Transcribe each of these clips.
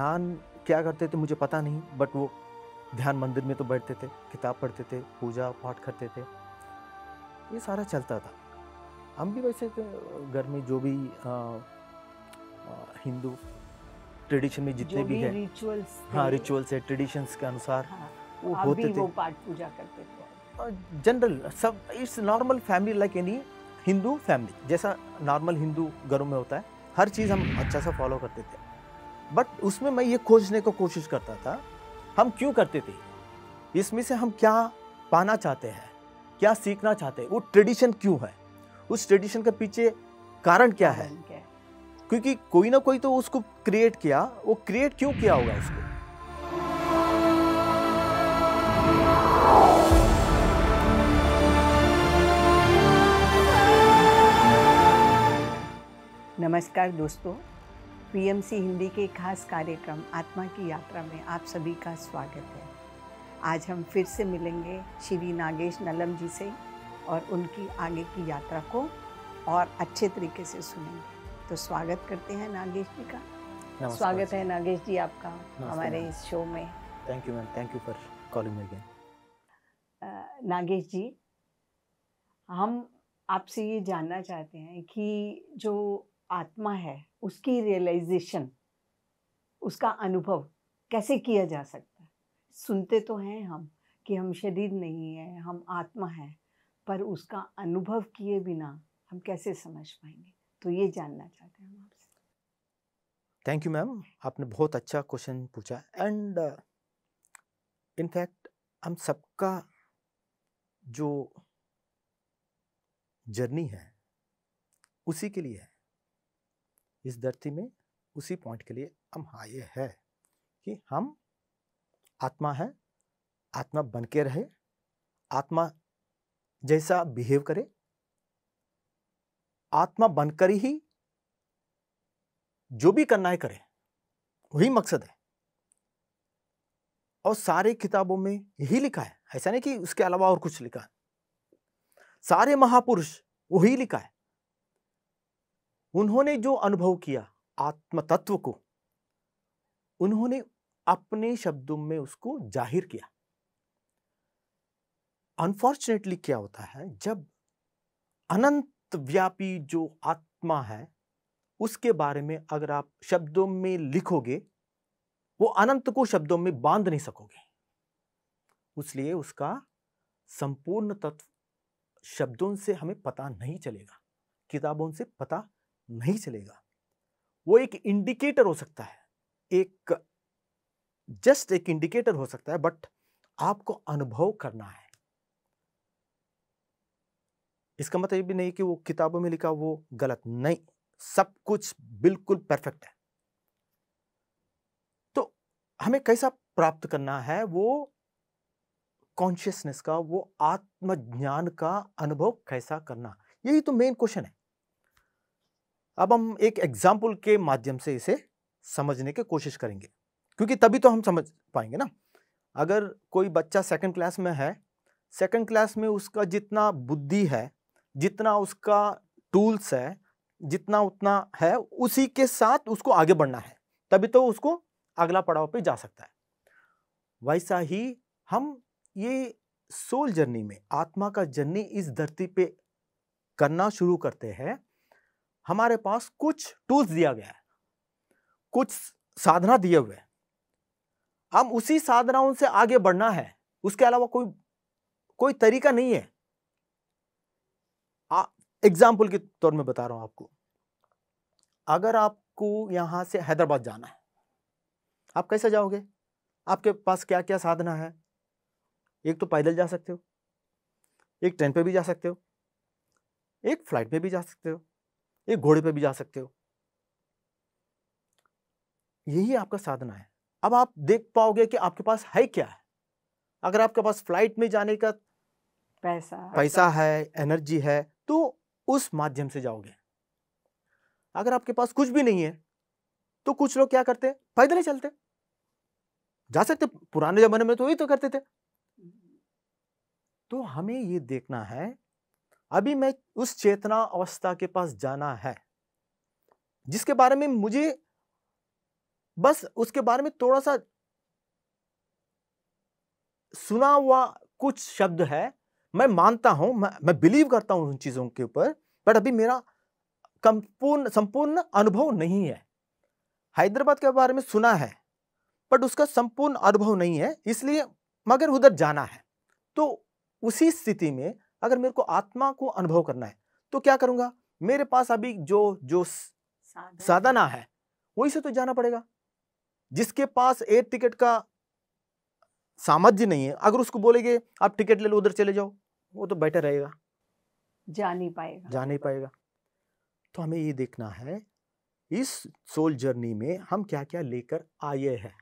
ध्यान क्या करते थे मुझे पता नहीं बट वो ध्यान मंदिर में तो बैठते थे किताब पढ़ते थे पूजा पाठ करते थे ये सारा चलता था हम भी वैसे तो घर में जो भी हिंदू ट्रेडिशन में जितने भी, भी हैं हाँ रिचुअल्स है ट्रेडिशंस के अनुसार हाँ, वो होते थे पाठ पूजा करते थे जनरल सब it's normal family like any Hindu family जैसा नॉर्मल हिंदू घरों में होता है हर चीज़ हम अच्छा सा फॉलो करते थे बट उसमें मैं ये खोजने को कोशिश करता था हम क्यों करते थे इसमें से हम क्या पाना चाहते हैं क्या सीखना चाहते हैं वो ट्रेडिशन क्यों है उस ट्रेडिशन के पीछे कारण क्या है क्योंकि कोई ना कोई तो उसको क्रिएट किया वो क्रिएट क्यों किया होगा उसको नमस्कार दोस्तों पीएमसी हिंदी के खास कार्यक्रम आत्मा की यात्रा में आप सभी का स्वागत है आज हम फिर से मिलेंगे श्री नागेश नलम जी से और उनकी आगे की यात्रा को और अच्छे तरीके से सुनेंगे तो स्वागत करते हैं नागेश जी का स्वागत है नागेश जी आपका हमारे इस शो में thank you ma'am thank you for calling me again Nagesh ji हम आपसे ये जानना चाहते हैं कि जो आत्मा है उसकी रियलाइजेशन उसका अनुभव कैसे किया जा सकता है सुनते तो हैं हम कि हम शरीर नहीं है हम आत्मा है पर उसका अनुभव किए बिना हम कैसे समझ पाएंगे तो ये जानना चाहते हैं हम आपसे थैंक यू मैम आपने बहुत अच्छा क्वेश्चन पूछा एंड इनफैक्ट uh, हम सबका जो जर्नी है उसी के लिए है इस धरती में उसी पॉइंट के लिए हम हाँ, ये है कि हम आत्मा है आत्मा बन के रहे आत्मा जैसा बिहेव करे आत्मा बनकर ही जो भी करना है करे वही मकसद है और सारे किताबों में यही लिखा है ऐसा नहीं कि उसके अलावा और कुछ लिखा है सारे महापुरुष वही लिखा है उन्होंने जो अनुभव किया आत्म तत्व को उन्होंने अपने शब्दों में उसको जाहिर किया अनफॉर्चुनेटली क्या होता है जब अनंत व्यापी जो आत्मा है उसके बारे में अगर आप शब्दों में लिखोगे वो अनंत को शब्दों में बांध नहीं सकोगे इसलिए उसका संपूर्ण तत्व शब्दों से हमें पता नहीं चलेगा किताबों से पता नहीं चलेगा वो एक इंडिकेटर हो सकता है एक जस्ट एक इंडिकेटर हो सकता है बट आपको अनुभव करना है इसका मतलब ये भी नहीं कि वो किताबों में लिखा वो गलत नहीं सब कुछ बिल्कुल परफेक्ट है तो हमें कैसा प्राप्त करना है वो कॉन्शियसनेस का वो आत्मज्ञान का अनुभव कैसा करना यही तो मेन क्वेश्चन है अब हम एक एग्जाम्पल के माध्यम से इसे समझने की कोशिश करेंगे क्योंकि तभी तो हम समझ पाएंगे ना अगर कोई बच्चा सेकंड क्लास में है सेकंड क्लास में उसका जितना बुद्धि है जितना उसका टूल्स है जितना उतना है उसी के साथ उसको आगे बढ़ना है तभी तो उसको अगला पड़ाव पे जा सकता है वैसा ही हम ये सोल जर्नी में आत्मा का जर्नी इस धरती पे करना शुरू करते हैं हमारे पास कुछ टूल्स दिया गया है कुछ साधना दिए हुए हम उसी साधनाओं से आगे बढ़ना है उसके अलावा कोई कोई तरीका नहीं है एग्जाम्पल के तौर में बता रहा हूं आपको अगर आपको यहां से हैदराबाद जाना है आप कैसे जाओगे आपके पास क्या क्या साधना है एक तो पैदल जा सकते हो एक ट्रेन पे भी जा सकते हो एक फ्लाइट पे भी जा सकते हो एक घोड़े पे भी जा सकते हो यही आपका साधना है अब आप देख पाओगे कि आपके पास है क्या है अगर आपके पास फ्लाइट में जाने का पैसा पैसा है एनर्जी है तो उस माध्यम से जाओगे अगर आपके पास कुछ भी नहीं है तो कुछ लोग क्या करते पैदल ही चलते जा सकते पुराने जमाने में तो वही तो करते थे हम्म। तो हमें ये देखना है अभी मैं उस चेतना अवस्था के पास जाना है जिसके बारे में मुझे बस उसके बारे में थोड़ा सा सुना हुआ कुछ शब्द है मैं मानता हूं मैं, मैं बिलीव करता हूं उन चीजों के ऊपर बट अभी मेरा संपूर्ण संपूर्ण अनुभव नहीं है हैदराबाद के बारे में सुना है बट उसका संपूर्ण अनुभव नहीं है इसलिए मगर उधर जाना है तो उसी स्थिति में अगर मेरे को आत्मा को अनुभव करना है तो क्या करूंगा मेरे पास अभी जो जो साधना है वही से तो जाना पड़ेगा जिसके पास एयर टिकट का सामर्थ्य नहीं है अगर उसको बोलेंगे आप टिकट ले लो उधर चले जाओ वो तो बेटर रहेगा जा नहीं पाएगा जा नहीं पाएगा तो हमें ये देखना है इस सोल जर्नी में हम क्या क्या लेकर आए हैं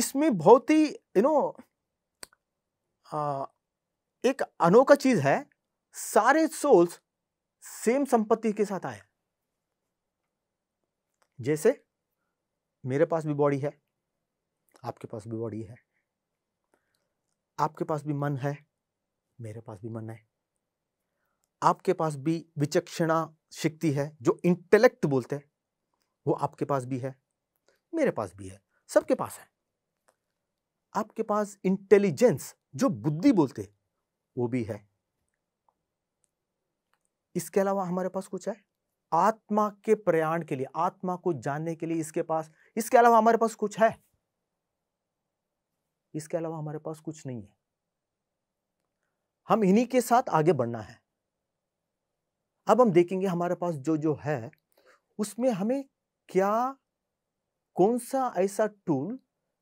इसमें बहुत ही यू नो एक अनोखा चीज है सारे सोल्स सेम संपत्ति के साथ आए जैसे मेरे पास भी बॉडी है आपके पास भी बॉडी है आपके पास भी मन है मेरे पास भी मन है आपके पास भी विचक्षणा शक्ति है जो इंटेलेक्ट बोलते हैं वो आपके पास भी है मेरे पास भी है सबके पास है आपके पास इंटेलिजेंस जो बुद्धि बोलते हैं वो भी है इसके अलावा हमारे पास कुछ है आत्मा के प्रयाण के लिए आत्मा को जानने के लिए इसके पास इसके अलावा हमारे पास कुछ है इसके अलावा हमारे पास कुछ नहीं है हम इन्हीं के साथ आगे बढ़ना है अब हम देखेंगे हमारे पास जो जो है उसमें हमें क्या कौन सा ऐसा टूल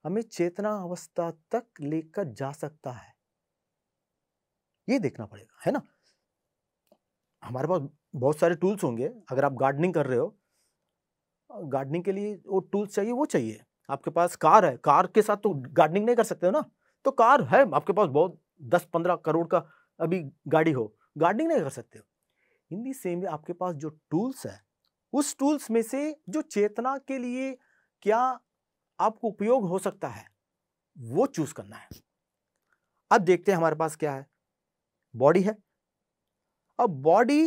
हमें चेतना अवस्था तक लेकर जा सकता है ये देखना पड़ेगा है ना हमारे पास बहुत सारे टूल्स होंगे अगर आप गार्डनिंग कर रहे हो गार्डनिंग के लिए वो टूल्स चाहिए वो चाहिए आपके पास कार है कार के साथ तो गार्डनिंग नहीं कर सकते हो ना तो कार है आपके पास बहुत दस पंद्रह करोड़ का अभी गाड़ी हो गार्डनिंग नहीं कर सकते हो इन दी सेम वे आपके पास जो टूल्स है उस टूल्स में से जो चेतना के लिए क्या आपको उपयोग हो सकता है वो चूज करना है अब देखते हैं हमारे पास क्या है बॉडी है अब बॉडी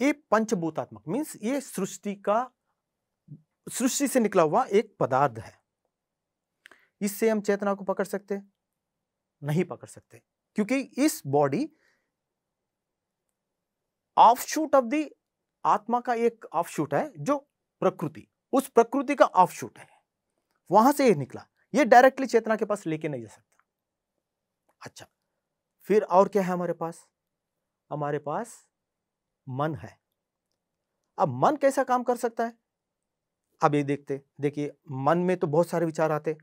ये पंचभूतात्मक मीन्स ये सृष्टि का सृष्टि से निकला हुआ एक पदार्थ है इससे हम चेतना को पकड़ सकते नहीं पकड़ सकते क्योंकि इस बॉडी ऑफशूट ऑफ दी आत्मा का एक ऑफशूट है जो प्रकृति उस प्रकृति का ऑफशूट है वहां से ये निकला ये डायरेक्टली चेतना के पास लेके नहीं जा सकता अच्छा फिर और क्या है हमारे पास हमारे पास मन है अब मन कैसा काम कर सकता है अब ये देखते देखिए मन में तो बहुत सारे विचार आते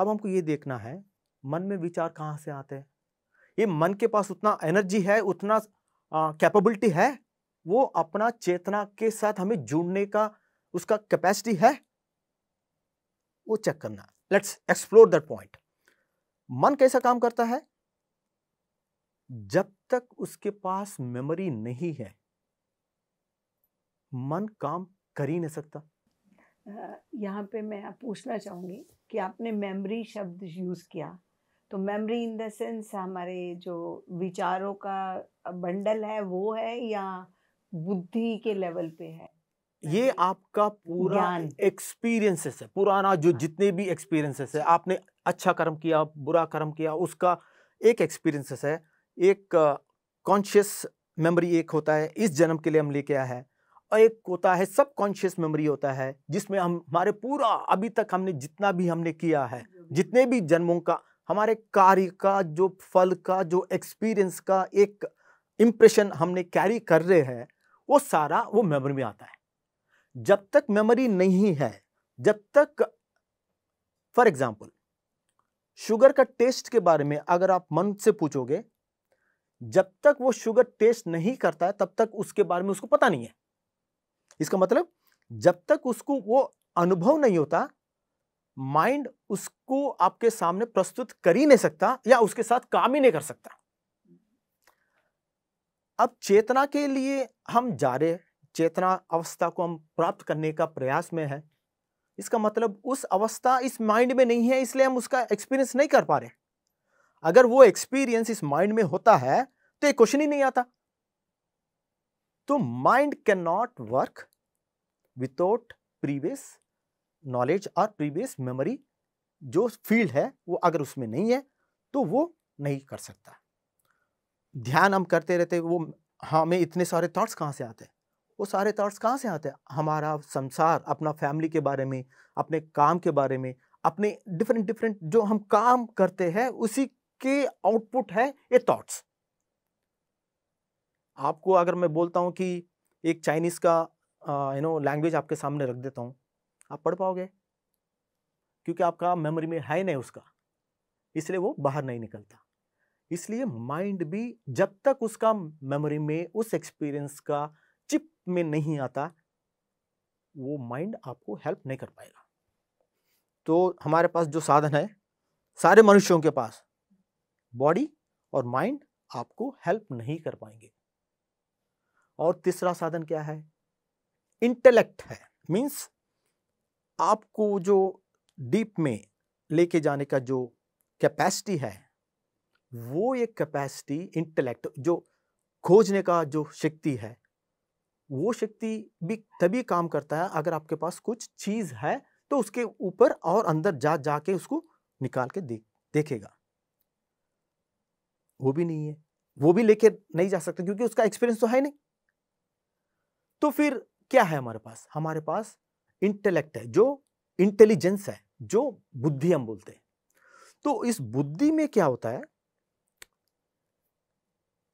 अब हमको ये देखना है मन में विचार कहाँ से आते हैं ये मन के पास उतना एनर्जी है उतना कैपेबिलिटी है वो अपना चेतना के साथ हमें जुड़ने का उसका कैपेसिटी है वो चेक करना लेट्स एक्सप्लोर दैट पॉइंट मन कैसा काम करता है जब तक उसके पास मेमोरी नहीं है मन काम कर ही नहीं सकता यहाँ पे मैं पूछना चाहूँगी कि आपने मेमोरी शब्द यूज़ किया तो मेमोरी इन द सेंस हमारे जो विचारों का बंडल है वो है या बुद्धि के लेवल पे है ये आपका पूरा एक्सपीरियंसेस है पुराना जो हाँ। जितने भी एक्सपीरियंसेस है आपने अच्छा कर्म किया बुरा कर्म किया उसका एक एक्सपीरियंसेस है एक कॉन्शियस मेमोरी एक होता है इस जन्म के लिए हम लेके आए हैं और एक होता है सब कॉन्शियस मेमोरी होता है जिसमें हम हमारे पूरा अभी तक हमने जितना भी हमने किया है जितने भी जन्मों का हमारे कार्य का जो फल का जो एक्सपीरियंस का एक इम्प्रेशन हमने कैरी कर रहे हैं वो सारा वो मेमोरी में आता है जब तक मेमोरी नहीं है जब तक फॉर एग्जाम्पल शुगर का टेस्ट के बारे में अगर आप मन से पूछोगे जब तक वो शुगर टेस्ट नहीं करता है तब तक उसके बारे में उसको पता नहीं है इसका मतलब जब तक उसको वो अनुभव नहीं होता माइंड उसको आपके सामने प्रस्तुत कर ही नहीं सकता या उसके साथ काम ही नहीं कर सकता अब चेतना के लिए हम जा रहे चेतना अवस्था को हम प्राप्त करने का प्रयास में है इसका मतलब उस अवस्था इस माइंड में नहीं है इसलिए हम उसका एक्सपीरियंस नहीं कर पा रहे अगर वो एक्सपीरियंस इस माइंड में होता है तो ये क्वेश्चन ही नहीं आता तो mind can not work without previous knowledge और प्रीवियस मेमोरी जो फील्ड है वो अगर उसमें नहीं है तो वो नहीं कर सकता ध्यान हम करते रहते वो हमें हाँ, इतने सारे थॉट्स कहाँ से आते हैं वो सारे थॉट्स कहाँ से आते हैं हमारा संसार अपना फैमिली के बारे में अपने काम के बारे में अपने डिफरेंट डिफरेंट जो हम काम करते हैं उसी की आउटपुट है ये थॉट्स आपको अगर मैं बोलता हूं कि एक चाइनीज़ का यू नो लैंग्वेज आपके सामने रख देता हूं आप पढ़ पाओगे क्योंकि आपका मेमोरी में है नहीं उसका इसलिए वो बाहर नहीं निकलता इसलिए माइंड भी जब तक उसका मेमोरी में उस एक्सपीरियंस का चिप में नहीं आता वो माइंड आपको हेल्प नहीं कर पाएगा तो हमारे पास जो साधन है सारे मनुष्यों के पास बॉडी और माइंड आपको हेल्प नहीं कर पाएंगे और तीसरा साधन क्या है इंटेलेक्ट है मींस आपको जो डीप में लेके जाने का जो कैपेसिटी है वो एक कैपेसिटी इंटेलेक्ट जो खोजने का जो शक्ति है वो शक्ति भी तभी काम करता है अगर आपके पास कुछ चीज़ है तो उसके ऊपर और अंदर जा जाके उसको निकाल के देख देखेगा वो भी नहीं है वो भी लेके नहीं जा सकते क्योंकि उसका एक्सपीरियंस तो है नहीं तो फिर क्या है हमारे पास हमारे पास इंटेलेक्ट है जो इंटेलिजेंस है जो बुद्धि हम बोलते हैं तो इस बुद्धि में क्या होता है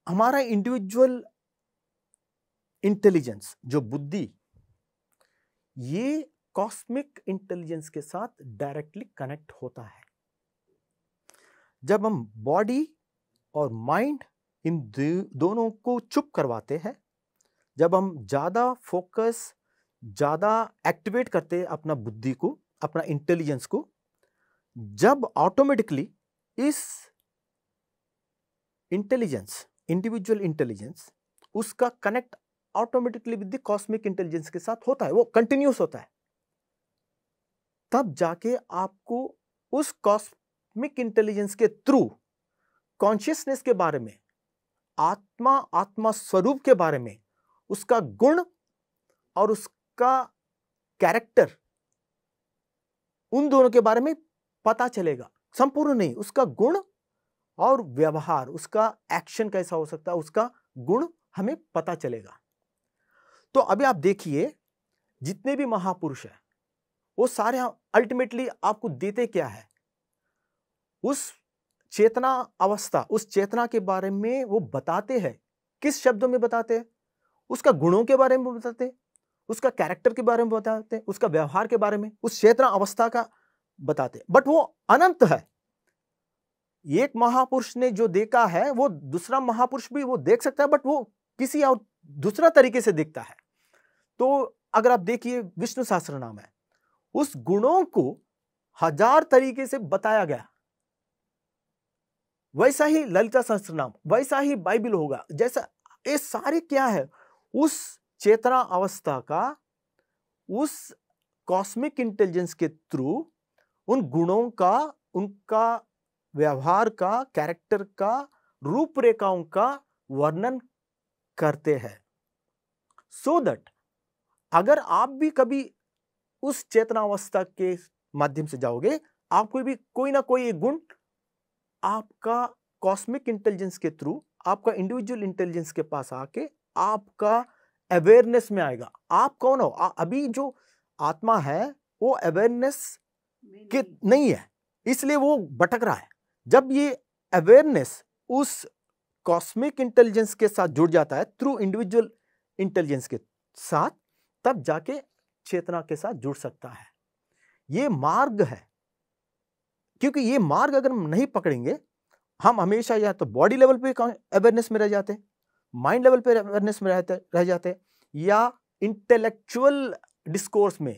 हमारा इंडिविजुअल इंटेलिजेंस जो बुद्धि ये कॉस्मिक इंटेलिजेंस के साथ डायरेक्टली कनेक्ट होता है जब हम बॉडी और माइंड इन दोनों को चुप करवाते हैं जब हम ज़्यादा फोकस ज़्यादा एक्टिवेट करते हैं अपना बुद्धि को अपना इंटेलिजेंस को जब ऑटोमेटिकली इस इंटेलिजेंस इंडिविजुअल इंटेलिजेंस उसका connect automatically with the cosmic intelligence के साथ होता है वो कंटिन्यूस होता है तब जाके आपको उस कॉस्मिक इंटेलिजेंस के थ्रू कॉन्शियसनेस के बारे में आत्मा आत्मा स्वरूप के बारे में उसका गुण और उसका कैरेक्टर उन दोनों के बारे में पता चलेगा संपूर्ण नहीं उसका गुण और व्यवहार उसका एक्शन कैसा हो सकता है उसका गुण हमें पता चलेगा तो अभी आप देखिए जितने भी महापुरुष हैं वो सारे अल्टीमेटली आपको देते क्या है उस चेतना अवस्था उस चेतना के बारे में वो बताते हैं किस शब्दों में बताते हैं उसका गुणों के बारे में बताते हैं उसका कैरेक्टर के बारे में बताते हैं उसका व्यवहार के बारे में उस चेतना अवस्था का बताते हैं बट वो अनंत है एक महापुरुष ने जो देखा है वो दूसरा महापुरुष भी वो देख सकता है बट वो किसी और दूसरा तरीके से देखता है तो अगर आप देखिए विष्णु शास्त्र नाम है उस गुणों को हजार तरीके से बताया गया वैसा ही ललिता नाम वैसा ही बाइबिल होगा जैसा ये सारे क्या है उस चेतना अवस्था का उस कॉस्मिक इंटेलिजेंस के थ्रू उन गुणों का उनका व्यवहार का कैरेक्टर का रूपरेखाओं का वर्णन करते हैं सो so दैट अगर आप भी कभी उस चेतनावस्था के माध्यम से जाओगे आपको भी कोई ना कोई गुण आपका कॉस्मिक इंटेलिजेंस के थ्रू आपका इंडिविजुअल इंटेलिजेंस के पास आके आपका अवेयरनेस में आएगा आप कौन हो आ, अभी जो आत्मा है वो अवेयरनेस के नहीं है इसलिए वो भटक रहा है जब ये अवेयरनेस उस कॉस्मिक इंटेलिजेंस के साथ जुड़ जाता है थ्रू इंडिविजुअल इंटेलिजेंस के साथ तब जाके चेतना के साथ जुड़ सकता है ये मार्ग है क्योंकि ये मार्ग अगर हम नहीं पकड़ेंगे हम हमेशा या तो बॉडी लेवल पे अवेयरनेस में रह जाते हैं माइंड लेवल पे अवेयरनेस में रहते रह जाते या इंटेलेक्चुअल डिस्कोर्स में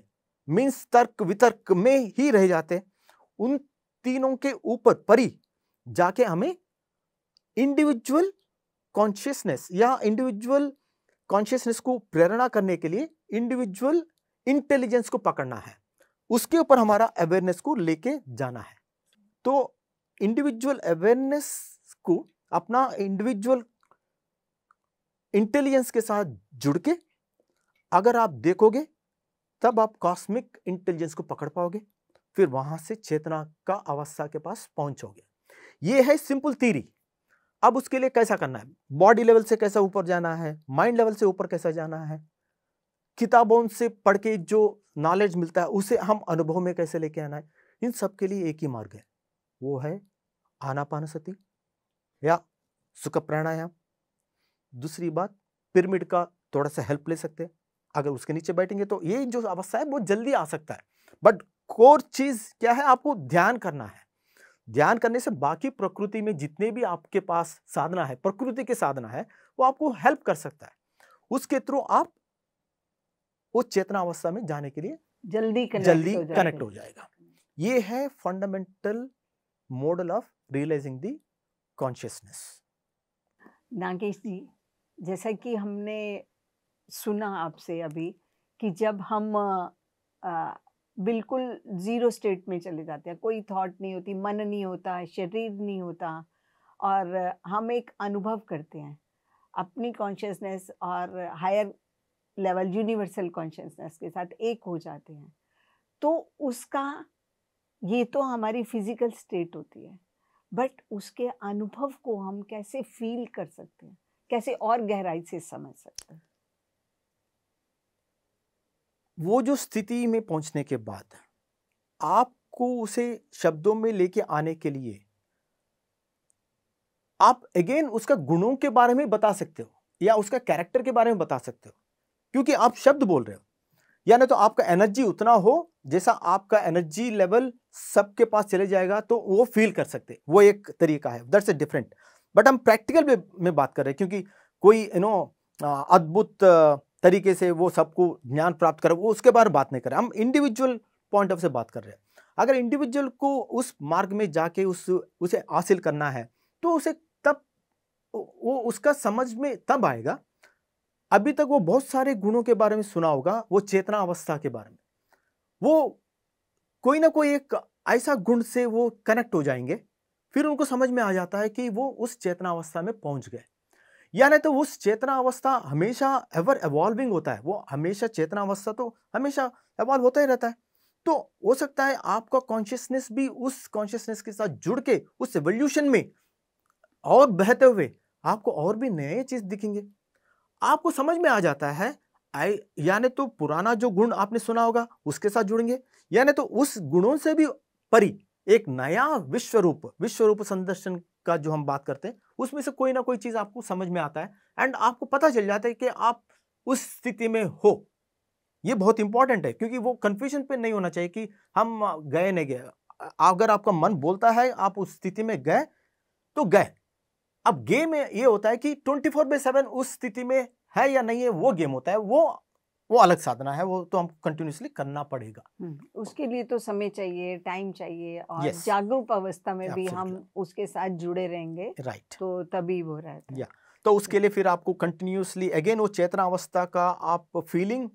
मीन्स तर्क वितर्क में ही रह जाते उन तीनों के ऊपर परी जाके हमें इंडिविजुअल कॉन्शियसनेस या इंडिविजुअल कॉन्शियसनेस को प्रेरणा करने के लिए इंडिविजुअल इंटेलिजेंस को पकड़ना है उसके ऊपर हमारा अवेयरनेस को लेके जाना है तो इंडिविजुअल अवेयरनेस को अपना इंडिविजुअल इंटेलिजेंस के साथ जुड़ के अगर आप देखोगे तब आप कॉस्मिक इंटेलिजेंस को पकड़ पाओगे फिर वहां से चेतना का अवस्था के पास पहुंचोगे ये है सिंपल थीरी अब उसके लिए कैसा करना है बॉडी लेवल से कैसा ऊपर जाना है माइंड लेवल से ऊपर कैसा जाना है किताबों से पढ़ के जो नॉलेज मिलता है उसे हम अनुभव में कैसे लेके आना है इन सब के लिए एक ही मार्ग है वो है सती या सुख प्राणायाम दूसरी बात पिरामिड का थोड़ा सा हेल्प ले सकते हैं अगर उसके नीचे बैठेंगे तो ये जो अवस्था है बहुत जल्दी आ सकता है बट कोर चीज़ क्या है आपको ध्यान करना है ध्यान करने से बाकी प्रकृति में जितने भी आपके पास साधना है प्रकृति के साधना है वो आपको हेल्प कर सकता है उसके थ्रू आप उस चेतना अवस्था में जाने के लिए जल्दी कनेक्ट जल्दी कनेक्ट हो जाएगा ये है fundamental model of realizing the consciousness. nagesh ji जैसा कि हमने सुना आपसे अभी कि जब हम बिल्कुल ज़ीरो स्टेट में चले जाते हैं कोई थॉट नहीं होती मन नहीं होता शरीर नहीं होता और हम एक अनुभव करते हैं अपनी कॉन्शियसनेस और हायर लेवल यूनिवर्सल कॉन्शियसनेस के साथ एक हो जाते हैं तो उसका ये तो हमारी फिजिकल स्टेट होती है बट उसके अनुभव को हम कैसे फील कर सकते हैं कैसे और गहराई से समझ सकते हैं वो जो स्थिति में पहुंचने के बाद आपको उसे शब्दों में लेके आने के लिए आप अगेन उसका गुणों के बारे में बता सकते हो या उसका कैरेक्टर के बारे में बता सकते हो क्योंकि आप शब्द बोल रहे हो यानी तो आपका एनर्जी उतना हो जैसा आपका एनर्जी लेवल सबके पास चले जाएगा तो वो फील कर सकते वो एक तरीका है दैट्स ए डिफरेंट बट हम प्रैक्टिकल में बात कर रहे हैं क्योंकि कोई यू नो अद्भुत तरीके से वो सबको ज्ञान प्राप्त करे वो उसके बारे में बात नहीं कर रहे हम इंडिविजुअल पॉइंट ऑफ से बात कर रहे हैं अगर इंडिविजुअल को उस मार्ग में जाके उस उसे हासिल करना है तो उसे तब वो उसका समझ में तब आएगा अभी तक वो बहुत सारे गुणों के बारे में सुना होगा वो चेतना अवस्था के बारे में वो कोई ना कोई एक ऐसा गुण से वो कनेक्ट हो जाएंगे फिर उनको समझ में आ जाता है कि वो उस चेतना अवस्था में पहुंच गए यानी तो उस चेतना अवस्था हमेशा एवर एवॉल्विंग होता है वो हमेशा चेतना अवस्था तो हमेशा एवॉल्व होता ही रहता है तो हो सकता है आपका कॉन्शियसनेस भी उस कॉन्शियसनेस के साथ जुड़ के उस एवोल्यूशन में और बहते हुए आपको और भी नए चीज दिखेंगे आपको समझ में आ जाता है आई यानी तो पुराना जो गुण आपने सुना होगा उसके साथ जुड़ेंगे यानी तो उस गुणों से भी परी एक नया विश्व रूप विश्व रूप संदर्शन का जो हम बात करते हैं उसमें से कोई ना कोई चीज आपको समझ में आता है एंड आपको पता चल जाता है कि आप उस स्थिति में हो ये बहुत इंपॉर्टेंट है क्योंकि वो कन्फ्यूजन पे नहीं होना चाहिए कि हम गए नहीं गए अगर आपका मन बोलता है आप उस स्थिति में गए तो गए अब गेम ये होता है कि ट्वेंटी फोर बाई सेवन उस स्थिति में है या नहीं है वो गेम होता है वो वो अलग साधना है वो तो हम कंटिन्यूसली करना पड़ेगा हम्म, उसके लिए तो समय चाहिए टाइम चाहिए और yes. जागरूक अवस्था में Absolutely. भी हम उसके साथ जुड़े रहेंगे राइट right. तो तभी वो रहता है yeah. तो उसके लिए फिर आपको कंटिन्यूसली अगेन वो चेतना अवस्था का आप फीलिंग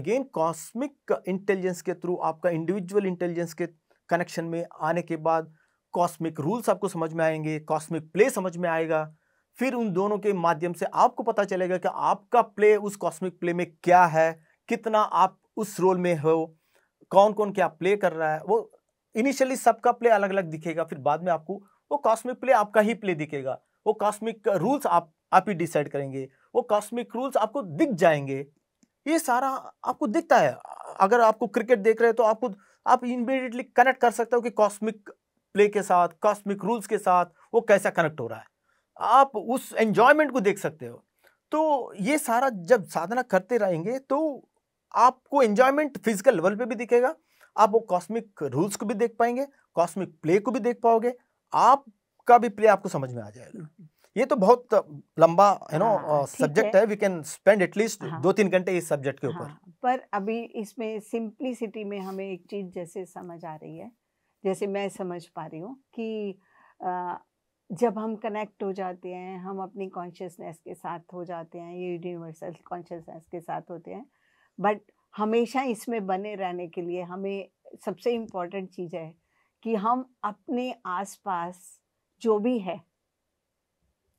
अगेन कॉस्मिक इंटेलिजेंस के थ्रू आपका इंडिविजुअल इंटेलिजेंस के कनेक्शन में आने के बाद कॉस्मिक रूल्स आपको समझ में आएंगे कॉस्मिक प्ले समझ में आएगा फिर उन दोनों के माध्यम से आपको पता चलेगा कि आपका प्ले उस कॉस्मिक प्ले में क्या है कितना आप उस रोल में हो कौन कौन क्या प्ले कर रहा है वो इनिशियली सबका प्ले अलग अलग दिखेगा फिर बाद में आपको वो कॉस्मिक प्ले आपका ही प्ले दिखेगा वो कॉस्मिक रूल्स आप आप ही डिसाइड करेंगे वो कॉस्मिक रूल्स आपको दिख जाएंगे ये सारा आपको दिखता है अगर आपको क्रिकेट देख रहे हो तो आपको आप इमीडिएटली कनेक्ट कर सकते हो कि कॉस्मिक प्ले के साथ कॉस्मिक रूल्स के साथ वो कैसा कनेक्ट हो रहा है आप उस एन्जॉयमेंट को देख सकते हो तो ये सारा जब साधना करते रहेंगे तो आपको एन्जॉयमेंट फिजिकल लेवल पे भी दिखेगा आप वो कॉस्मिक रूल्स को भी देख पाएंगे कॉस्मिक प्ले को भी देख पाओगे आपका भी प्ले आपको समझ में आ जाएगा ये तो बहुत लंबा यू नो सब्जेक्ट है वी कैन स्पेंड एटलीस्ट दो तीन घंटे इस सब्जेक्ट के ऊपर हाँ, पर अभी इसमें सिंप्लिसिटी में हमें एक चीज जैसे समझ आ रही है जैसे मैं समझ पा रही हूँ कि जब हम कनेक्ट हो जाते हैं हम अपनी कॉन्शियसनेस के साथ हो जाते हैं ये यूनिवर्सल कॉन्शियसनेस के साथ होते हैं बट हमेशा इसमें बने रहने के लिए हमें सबसे इम्पॉर्टेंट चीज़ है कि हम अपने आसपास जो भी है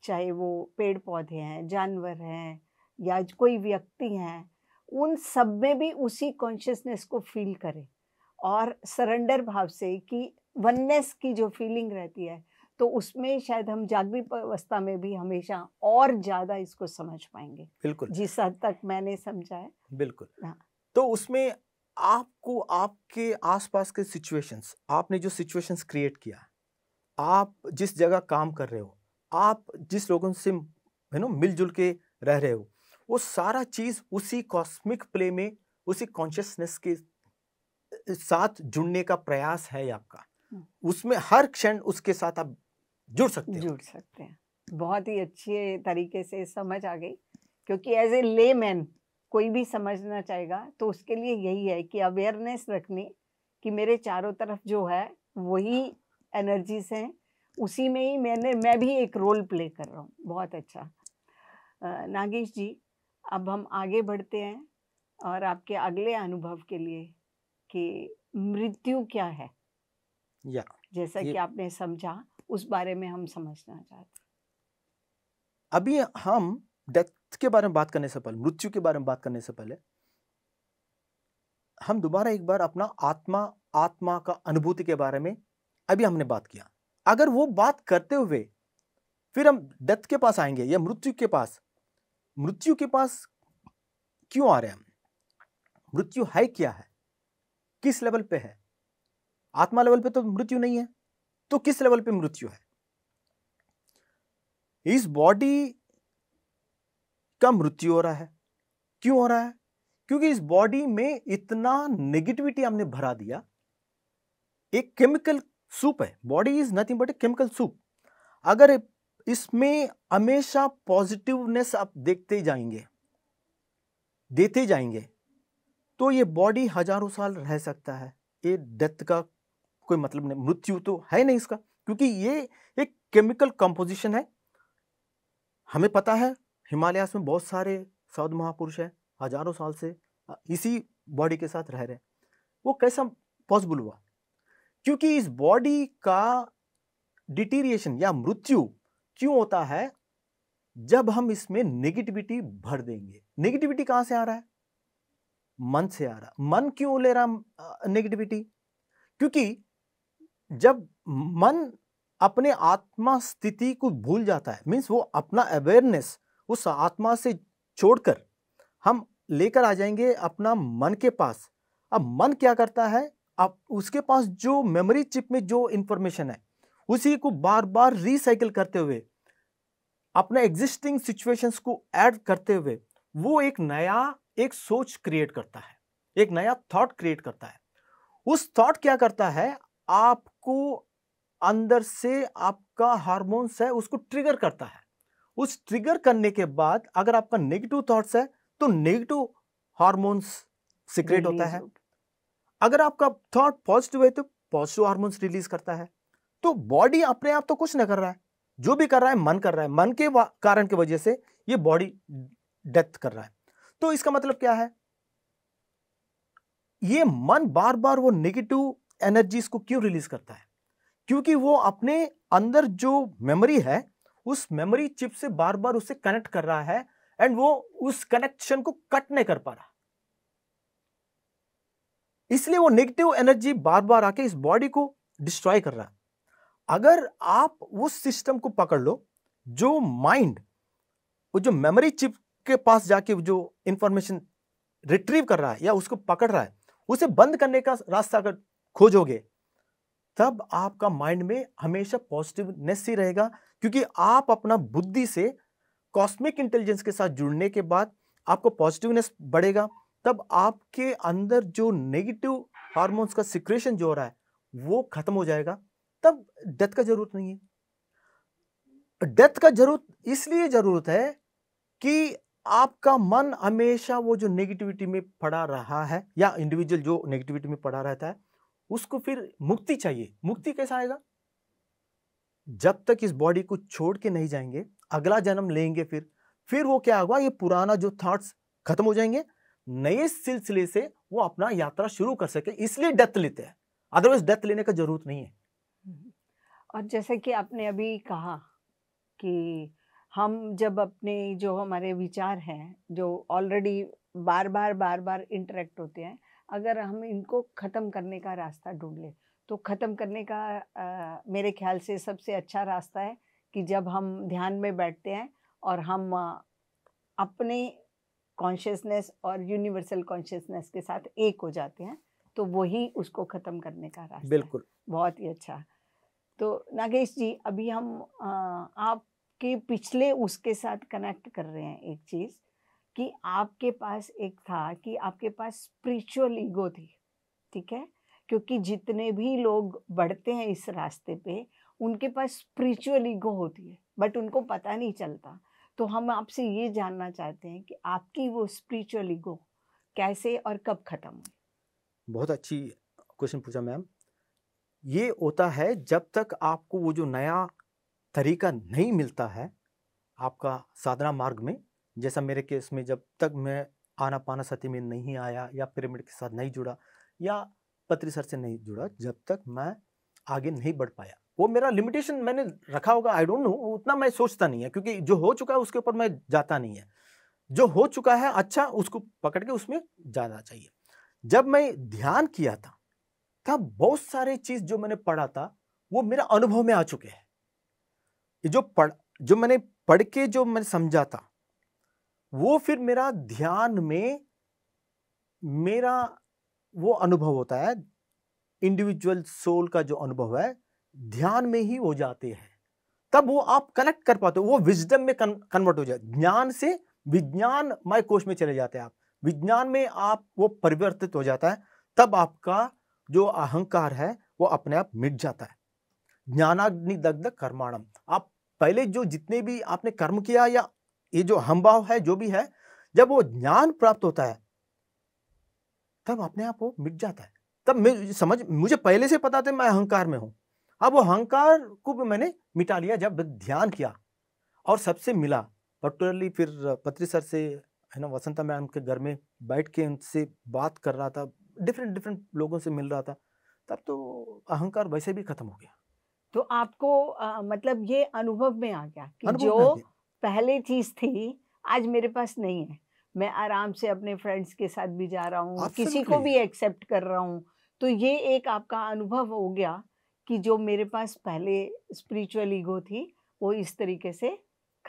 चाहे वो पेड़ पौधे हैं जानवर हैं या कोई व्यक्ति हैं उन सब में भी उसी कॉन्शियसनेस को फील करें और सरेंडर भाव से कि वननेस की जो फीलिंग रहती है तो उसमें शायद हम जागरूक अवस्था में भी हमेशा और ज़्यादा इसको समझ पाएंगे बिल्कुल जिस हद तक मैंने समझा है बिल्कुल हाँ। तो उसमें आपको आपके आसपास के सिचुएशंस आपने जो सिचुएशंस क्रिएट किया आप जिस जगह काम कर रहे हो आप जिस लोगों से है नो मिलजुल के रह रहे हो वो सारा चीज़ उसी कॉस्मिक प्ले में उसी कॉन्शियसनेस के साथ जुड़ने का प्रयास है आपका उसमें हर क्षण उसके साथ आप जुड़ सकते हैं जुड़ सकते हैं बहुत ही अच्छे तरीके से समझ आ गई क्योंकि एज ए ले मैन कोई भी समझना चाहेगा तो उसके लिए यही है कि अवेयरनेस रखनी कि मेरे चारों तरफ जो है वही एनर्जीज हैं उसी में ही मैंने मैं भी एक रोल प्ले कर रहा हूँ बहुत अच्छा नागेश जी अब हम आगे बढ़ते हैं और आपके अगले अनुभव के लिए कि मृत्यु क्या है या जैसा कि आपने समझा उस बारे में हम समझना चाहते अभी हम डेथ के बारे में बात करने से पहले मृत्यु के बारे में बात करने से पहले हम दोबारा एक बार अपना आत्मा आत्मा का अनुभूति के बारे में अभी हमने बात किया अगर वो बात करते हुए फिर हम डेथ के पास आएंगे या मृत्यु के पास मृत्यु के पास क्यों आ रहे हैं हम मृत्यु है क्या है किस लेवल पे है आत्मा लेवल पे तो मृत्यु नहीं है तो किस लेवल पे मृत्यु है इस बॉडी का मृत्यु हो रहा है क्यों हो रहा है क्योंकि इस बॉडी में इतना नेगेटिविटी हमने भरा दिया एक केमिकल सूप है body is nothing but a chemical soup अगर इसमें हमेशा पॉजिटिवनेस आप देखते जाएंगे देते जाएंगे तो ये बॉडी हजारों साल रह सकता है ये डेथ का कोई मतलब नहीं मृत्यु तो है नहीं इसका क्योंकि ये एक केमिकल कंपोजिशन है हमें पता है हिमालयास में बहुत सारे साधु महापुरुष हैं हजारों साल से इसी बॉडी के साथ रह रहे हैं वो कैसा पॉसिबल हुआ क्योंकि इस बॉडी का डिटीरिएशन या मृत्यु क्यों होता है जब हम इसमें नेगेटिविटी भर देंगे नेगेटिविटी कहाँ से आ रहा है मन से आ रहा मन क्यों ले रहा नेगेटिविटी क्योंकि जब मन अपने आत्मा स्थिति को भूल जाता है मीन्स वो अपना अवेयरनेस उस आत्मा से छोड़कर हम लेकर आ जाएंगे अपना मन के पास अब मन क्या करता है अब उसके पास जो मेमोरी चिप में जो इंफॉर्मेशन है उसी को बार बार रिसाइकिल करते हुए अपने एग्जिस्टिंग सिचुएशंस को ऐड करते हुए वो एक नया एक सोच क्रिएट करता है एक नया थॉट क्रिएट करता है उस थॉट क्या करता है आपको अंदर से आपका हार्मोन्स है उसको ट्रिगर करता है उस ट्रिगर करने के बाद अगर आपका नेगेटिव थॉट्स है तो नेगेटिव हार्मोन्स सिक्रेट होता है अगर आपका थॉट पॉजिटिव है तो पॉजिटिव हार्मोन्स रिलीज करता है तो बॉडी अपने आप तो कुछ ना कर रहा है जो भी कर रहा है मन कर रहा है मन के कारण की वजह से ये बॉडी डेथ कर रहा है तो इसका मतलब क्या है ये मन बार बार वो नेगेटिव एनर्जीज को क्यों रिलीज करता है क्योंकि वो अपने अंदर जो मेमोरी है उस मेमोरी चिप से बार बार उसे कनेक्ट कर रहा है एंड वो उस कनेक्शन को कट नहीं कर पा रहा इसलिए वो नेगेटिव एनर्जी बार बार आके इस बॉडी को डिस्ट्रॉय कर रहा है अगर आप उस सिस्टम को पकड़ लो जो माइंड वो जो मेमोरी चिप के पास जाके जो इंफॉर्मेशन रिट्रीव कर रहा है या उसको पकड़ रहा है उसे बंद करने का रास्ता अगर खोजोगे तब आपका माइंड में हमेशा पॉजिटिवनेस ही रहेगा क्योंकि आप अपना बुद्धि से कॉस्मिक इंटेलिजेंस के साथ जुड़ने के बाद आपको पॉजिटिवनेस बढ़ेगा तब आपके अंदर जो नेगेटिव हार्मोन्स का सिक्रेशन जो हो रहा है वो खत्म हो जाएगा तब डेथ का जरूरत नहीं है डेथ का जरूरत इसलिए जरूरत है कि आपका मन हमेशा वो जो नेगेटिविटी में पड़ा रहा है या इंडिविजुअल जो नेगेटिविटी में पड़ा रहता है उसको फिर मुक्ति चाहिए मुक्ति कैसा आएगा जब तक इस बॉडी को छोड़ के नहीं जाएंगे अगला जन्म लेंगे फिर फिर वो क्या होगा ये पुराना जो थॉट्स खत्म हो जाएंगे नए सिलसिले से वो अपना यात्रा शुरू कर सके इसलिए डेथ लेते हैं अदरवाइज डेथ लेने का जरूरत नहीं है हम्म। और जैसे कि आपने अभी कहा कि हम जब अपने जो हमारे विचार हैं जो ऑलरेडी बार बार बार बार इंटरेक्ट होते हैं अगर हम इनको ख़त्म करने का रास्ता ढूंढ लें तो ख़त्म करने का आ, मेरे ख्याल से सबसे अच्छा रास्ता है कि जब हम ध्यान में बैठते हैं और हम आ, अपने कॉन्शियसनेस और यूनिवर्सल कॉन्शियसनेस के साथ एक हो जाते हैं तो वही उसको ख़त्म करने का रास्ता बिल्कुल बहुत ही अच्छा तो नागेश जी अभी हम आ, आप आपके पिछले उसके साथ कनेक्ट कर रहे हैं एक चीज़ कि आपके पास एक था कि आपके पास स्पिरिचुअल ईगो थी ठीक है क्योंकि जितने भी लोग बढ़ते हैं इस रास्ते पे उनके पास स्पिरिचुअल ईगो होती है बट उनको पता नहीं चलता तो हम आपसे ये जानना चाहते हैं कि आपकी वो स्पिरिचुअल ईगो कैसे और कब ख़त्म हुई बहुत अच्छी क्वेश्चन पूछा मैम ये होता है जब तक आपको वो जो नया तरीका नहीं मिलता है आपका साधना मार्ग में जैसा मेरे केस में जब तक मैं आना पाना सती में नहीं आया या पिरामिड के साथ नहीं जुड़ा या पत्रिसर से नहीं जुड़ा जब तक मैं आगे नहीं बढ़ पाया वो मेरा लिमिटेशन मैंने रखा होगा आई डोंट नो उतना मैं सोचता नहीं है क्योंकि जो हो चुका है उसके ऊपर मैं जाता नहीं है जो हो चुका है अच्छा उसको पकड़ के उसमें जाना चाहिए जब मैं ध्यान किया था तब बहुत सारे चीज़ जो मैंने पढ़ा था वो मेरा अनुभव में आ चुके हैं जो पढ़ जो मैंने पढ़ के जो मैंने समझा था वो फिर मेरा ध्यान में मेरा वो अनुभव होता है इंडिविजुअल सोल का जो अनुभव है ध्यान में ही हो जाते हैं तब वो आप कनेक्ट कर पाते हो वो विजडम में कन्वर्ट हो जाए ज्ञान से विज्ञान माय कोश में चले जाते हैं आप विज्ञान में आप वो परिवर्तित हो जाता है तब आपका जो अहंकार है वो अपने आप मिट जाता है ज्ञानाग्नि दग्ध कर्माणम आप पहले जो जितने भी आपने कर्म किया या ये जो हम भाव है जो भी है जब वो ज्ञान प्राप्त होता है तब अपने आप वो मिट जाता है तब मैं समझ मुझे पहले से पता था मैं अहंकार में हूँ अब वो अहंकार को भी मैंने मिटा लिया जब ध्यान किया और सबसे मिला पर्टिकुलरली फिर पत्री सर से है ना वसंता मैम के घर में बैठ के उनसे बात कर रहा था डिफरेंट डिफरेंट लोगों से मिल रहा था तब तो अहंकार वैसे भी खत्म हो गया तो आपको आ, मतलब ये अनुभव में आ गया कि जो पहले चीज थी आज मेरे पास नहीं है मैं आराम से अपने फ्रेंड्स के साथ भी जा रहा हूँ किसी को भी एक्सेप्ट कर रहा हूँ तो ये एक आपका अनुभव हो गया कि जो मेरे पास पहले स्पिरिचुअल ईगो थी वो इस तरीके से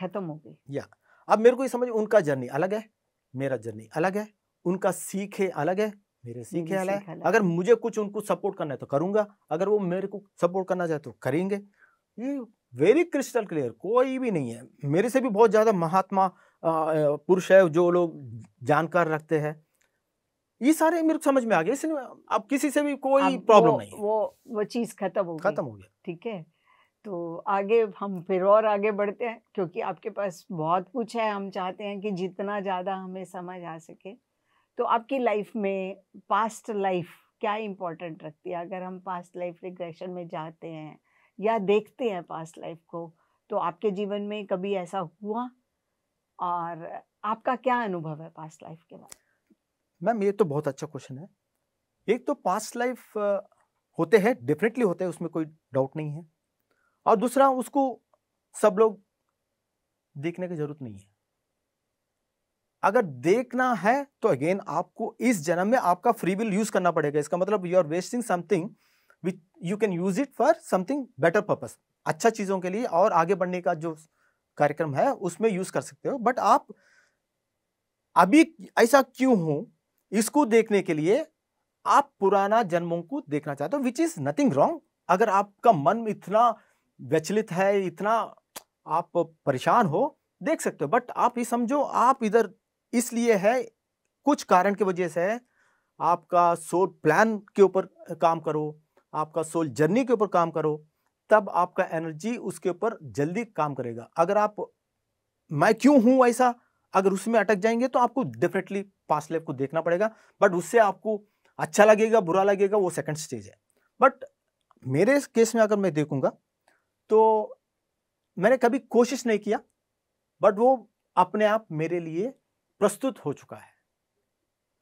खत्म हो गई या अब मेरे को ये समझ उनका जर्नी अलग है मेरा जर्नी अलग है उनका सीखे अलग है मेरे से ख्याल है अगर मुझे कुछ उनको सपोर्ट करना है तो करूंगा अगर वो मेरे को सपोर्ट करना चाहे तो करेंगे ये वेरी क्रिस्टल क्लियर कोई भी नहीं है मेरे से भी बहुत ज़्यादा महात्मा पुरुष है जो लोग जानकार रखते हैं ये सारे मेरे को समझ में आ गए इसलिए अब किसी से भी कोई प्रॉब्लम नहीं वो वो चीज़ खत्म हो खत्म हो गया ठीक है तो आगे हम फिर और आगे बढ़ते हैं क्योंकि आपके पास बहुत कुछ है हम चाहते हैं कि जितना ज़्यादा हमें समझ आ सके तो आपकी लाइफ में पास्ट लाइफ क्या इम्पोर्टेंट रखती है अगर हम पास्ट लाइफ रिग्रेशन में जाते हैं या देखते हैं पास्ट लाइफ को तो आपके जीवन में कभी ऐसा हुआ और आपका क्या अनुभव है पास्ट लाइफ के बारे में मैम ये तो बहुत अच्छा क्वेश्चन है एक तो पास्ट लाइफ होते हैं डेफिनेटली होते हैं उसमें कोई डाउट नहीं है और दूसरा उसको सब लोग देखने की जरूरत नहीं है अगर देखना है तो अगेन आपको इस जन्म में आपका फ्री विल यूज करना पड़ेगा इसका मतलब you are wasting something which you can use it for something better purpose अच्छा चीज़ों के लिए और आगे बढ़ने का जो कार्यक्रम है उसमें यूज कर सकते हो बट आप अभी ऐसा क्यों हो इसको देखने के लिए आप पुराना जन्मों को देखना चाहते हो विच इज़ नथिंग रॉन्ग अगर आपका मन इतना विचलित है इतना आप परेशान हो देख सकते हो बट आप ये समझो आप इधर इसलिए है कुछ कारण की वजह से है आपका सोल प्लान के ऊपर काम करो आपका सोल जर्नी के ऊपर काम करो तब आपका एनर्जी उसके ऊपर जल्दी काम करेगा अगर आप मैं क्यों हूं ऐसा अगर उसमें अटक जाएंगे तो आपको डेफिनेटली पास लाइफ को देखना पड़ेगा बट उससे आपको अच्छा लगेगा बुरा लगेगा वो सेकंड स्टेज है बट मेरे केस में अगर मैं देखूंगा तो मैंने कभी कोशिश नहीं किया बट वो अपने आप मेरे लिए प्रस्तुत हो चुका है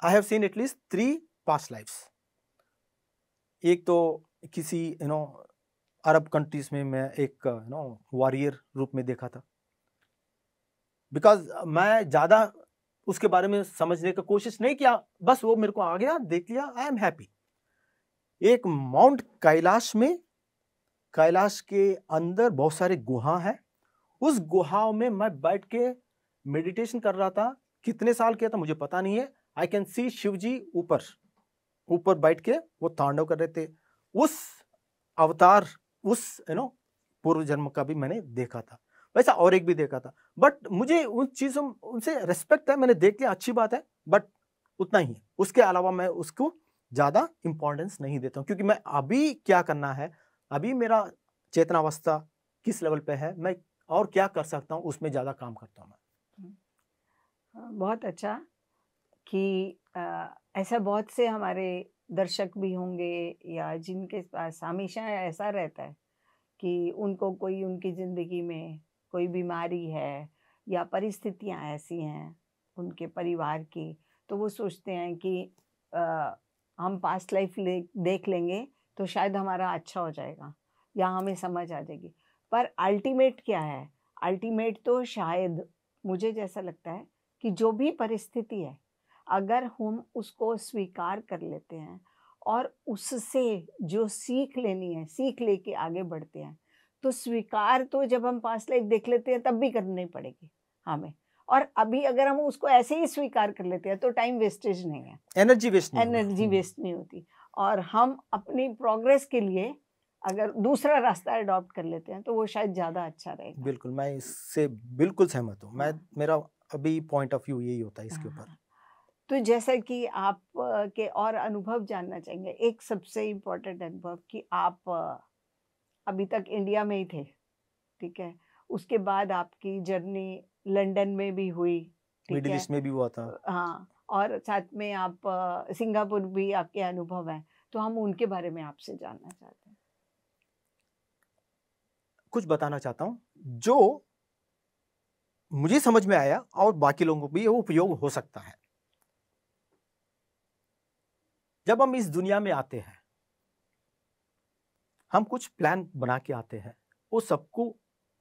I have seen at least three past lifes एक तो किसी यू नो अरब कंट्रीज में मैं एक यू नो वॉरियर रूप में देखा था बिकॉज मैं ज़्यादा उसके बारे में समझने का कोशिश नहीं किया बस वो मेरे को आ गया देख लिया आई एम हैप्पी एक माउंट कैलाश में कैलाश के अंदर बहुत सारे गुहा हैं उस गुहाओं में मैं बैठ के मेडिटेशन कर रहा था कितने साल के था मुझे पता नहीं है आई कैन सी शिव जी ऊपर ऊपर बैठ के वो तांडव कर रहे थे उस अवतार उस यू नो पूर्व जन्म का भी मैंने देखा था वैसा और एक भी देखा था बट मुझे उन चीज़ों उनसे रेस्पेक्ट है मैंने देख लिया अच्छी बात है बट उतना ही उसके अलावा मैं उसको ज़्यादा इंपॉर्टेंस नहीं देता हूँ क्योंकि मैं अभी क्या करना है अभी मेरा चेतनावस्था किस लेवल पे है मैं और क्या कर सकता हूँ उसमें ज़्यादा काम करता हूँ मैं बहुत अच्छा कि आ, ऐसा बहुत से हमारे दर्शक भी होंगे या जिनके पास हमेशा ऐसा रहता है कि उनको कोई उनकी ज़िंदगी में कोई बीमारी है या परिस्थितियाँ ऐसी हैं उनके परिवार की तो वो सोचते हैं कि आ, हम पास्ट लाइफ ले देख लेंगे तो शायद हमारा अच्छा हो जाएगा या हमें समझ आ जाएगी पर अल्टीमेट क्या है अल्टीमेट तो शायद मुझे जैसा लगता है कि जो भी परिस्थिति है अगर हम उसको स्वीकार कर लेते हैं और उससे जो सीख लेनी है सीख लेके आगे बढ़ते हैं तो स्वीकार तो जब हम पास लाइफ देख लेते हैं तब भी करनी पड़ेगी हमें और अभी अगर हम उसको ऐसे ही स्वीकार कर लेते हैं तो टाइम वेस्टेज नहीं है energy waste energy hmm. Waste नहीं होती और हम अपनी प्रोग्रेस के लिए अगर दूसरा रास्ता अडॉप्ट कर लेते हैं तो वो शायद ज़्यादा अच्छा रहेगा बिल्कुल मैं इससे बिल्कुल सहमत हूँ मैं हाँ। मेरा अभी पॉइंट ऑफ व्यू यही होता है इसके ऊपर हाँ। तो जैसा कि आप के और अनुभव जानना चाहेंगे एक सबसे इम्पोर्टेंट अनुभव कि आप अभी तक इंडिया में ही थे ठीक है उसके बाद आपकी जर्नी लंदन में भी हुई मिडिल ईस्ट में भी हुआ था हाँ और साथ में आप सिंगापुर भी आपके अनुभव हैं तो हम उनके बारे में आपसे जानना चाहते हैं कुछ बताना चाहता हूँ जो मुझे समझ में आया और बाकी लोगों को भी वो उपयोग हो सकता है जब हम इस दुनिया में आते हैं हम कुछ प्लान बना के आते हैं वो सबको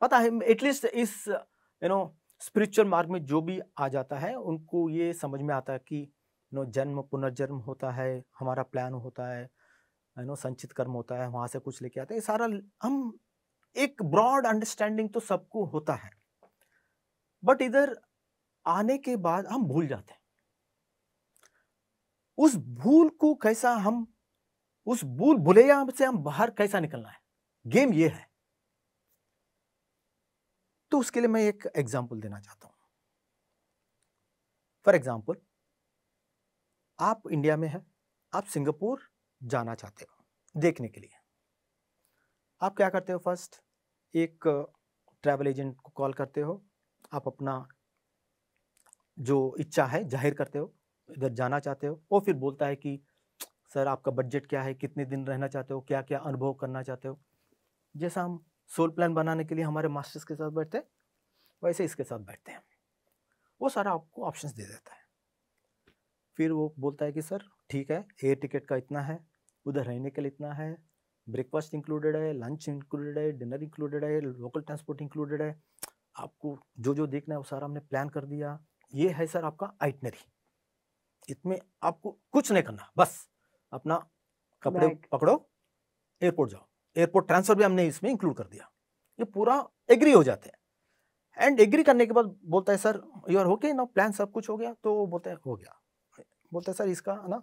पता है एटलीस्ट इस यू नो स्पिरिचुअल मार्ग में जो भी आ जाता है उनको ये समझ में आता है कि यू नो जन्म पुनर्जन्म होता है हमारा प्लान होता है यू नो संचित कर्म होता है वहाँ से कुछ लेके आते हैं सारा हम एक ब्रॉड अंडरस्टैंडिंग तो सबको होता है बट इधर आने के बाद हम भूल जाते हैं उस भूल को कैसा हम उस भूल भुलैया से हम बाहर कैसा निकलना है गेम ये है तो उसके लिए मैं एक एग्जाम्पल देना चाहता हूं फॉर एग्जाम्पल आप इंडिया में है आप सिंगापुर जाना चाहते हो देखने के लिए आप क्या करते हो फर्स्ट एक ट्रैवल एजेंट को कॉल करते हो आप अपना जो इच्छा है जाहिर करते हो इधर जाना चाहते हो वो फिर बोलता है कि सर आपका बजट क्या है कितने दिन रहना चाहते हो क्या क्या अनुभव करना चाहते हो जैसा हम सोल प्लान बनाने के लिए हमारे मास्टर्स के साथ बैठते हैं वैसे इसके साथ बैठते हैं वो सारा आपको ऑप्शन दे देता है फिर वो बोलता है कि सर ठीक है एयर टिकट का इतना है उधर रहने के लिए इतना है ब्रेकफास्ट इंक्लूडेड है लंच इंक्लूडेड है डिनर इंक्लूडेड है लोकल ट्रांसपोर्ट इंक्लूडेड है आपको जो जो देखना है वो सारा हमने प्लान कर दिया ये है सर आपका आइटनरी इसमें आपको कुछ नहीं करना बस अपना कपड़े पकड़ो एयरपोर्ट जाओ एयरपोर्ट ट्रांसफर भी हमने इसमें इंक्लूड कर दिया ये पूरा एग्री हो जाते हैं एंड एग्री करने के बाद बोलता है सर यू आर ओके ना प्लान सब कुछ हो गया तो बोलते है हो गया बोलता है सर इसका है ना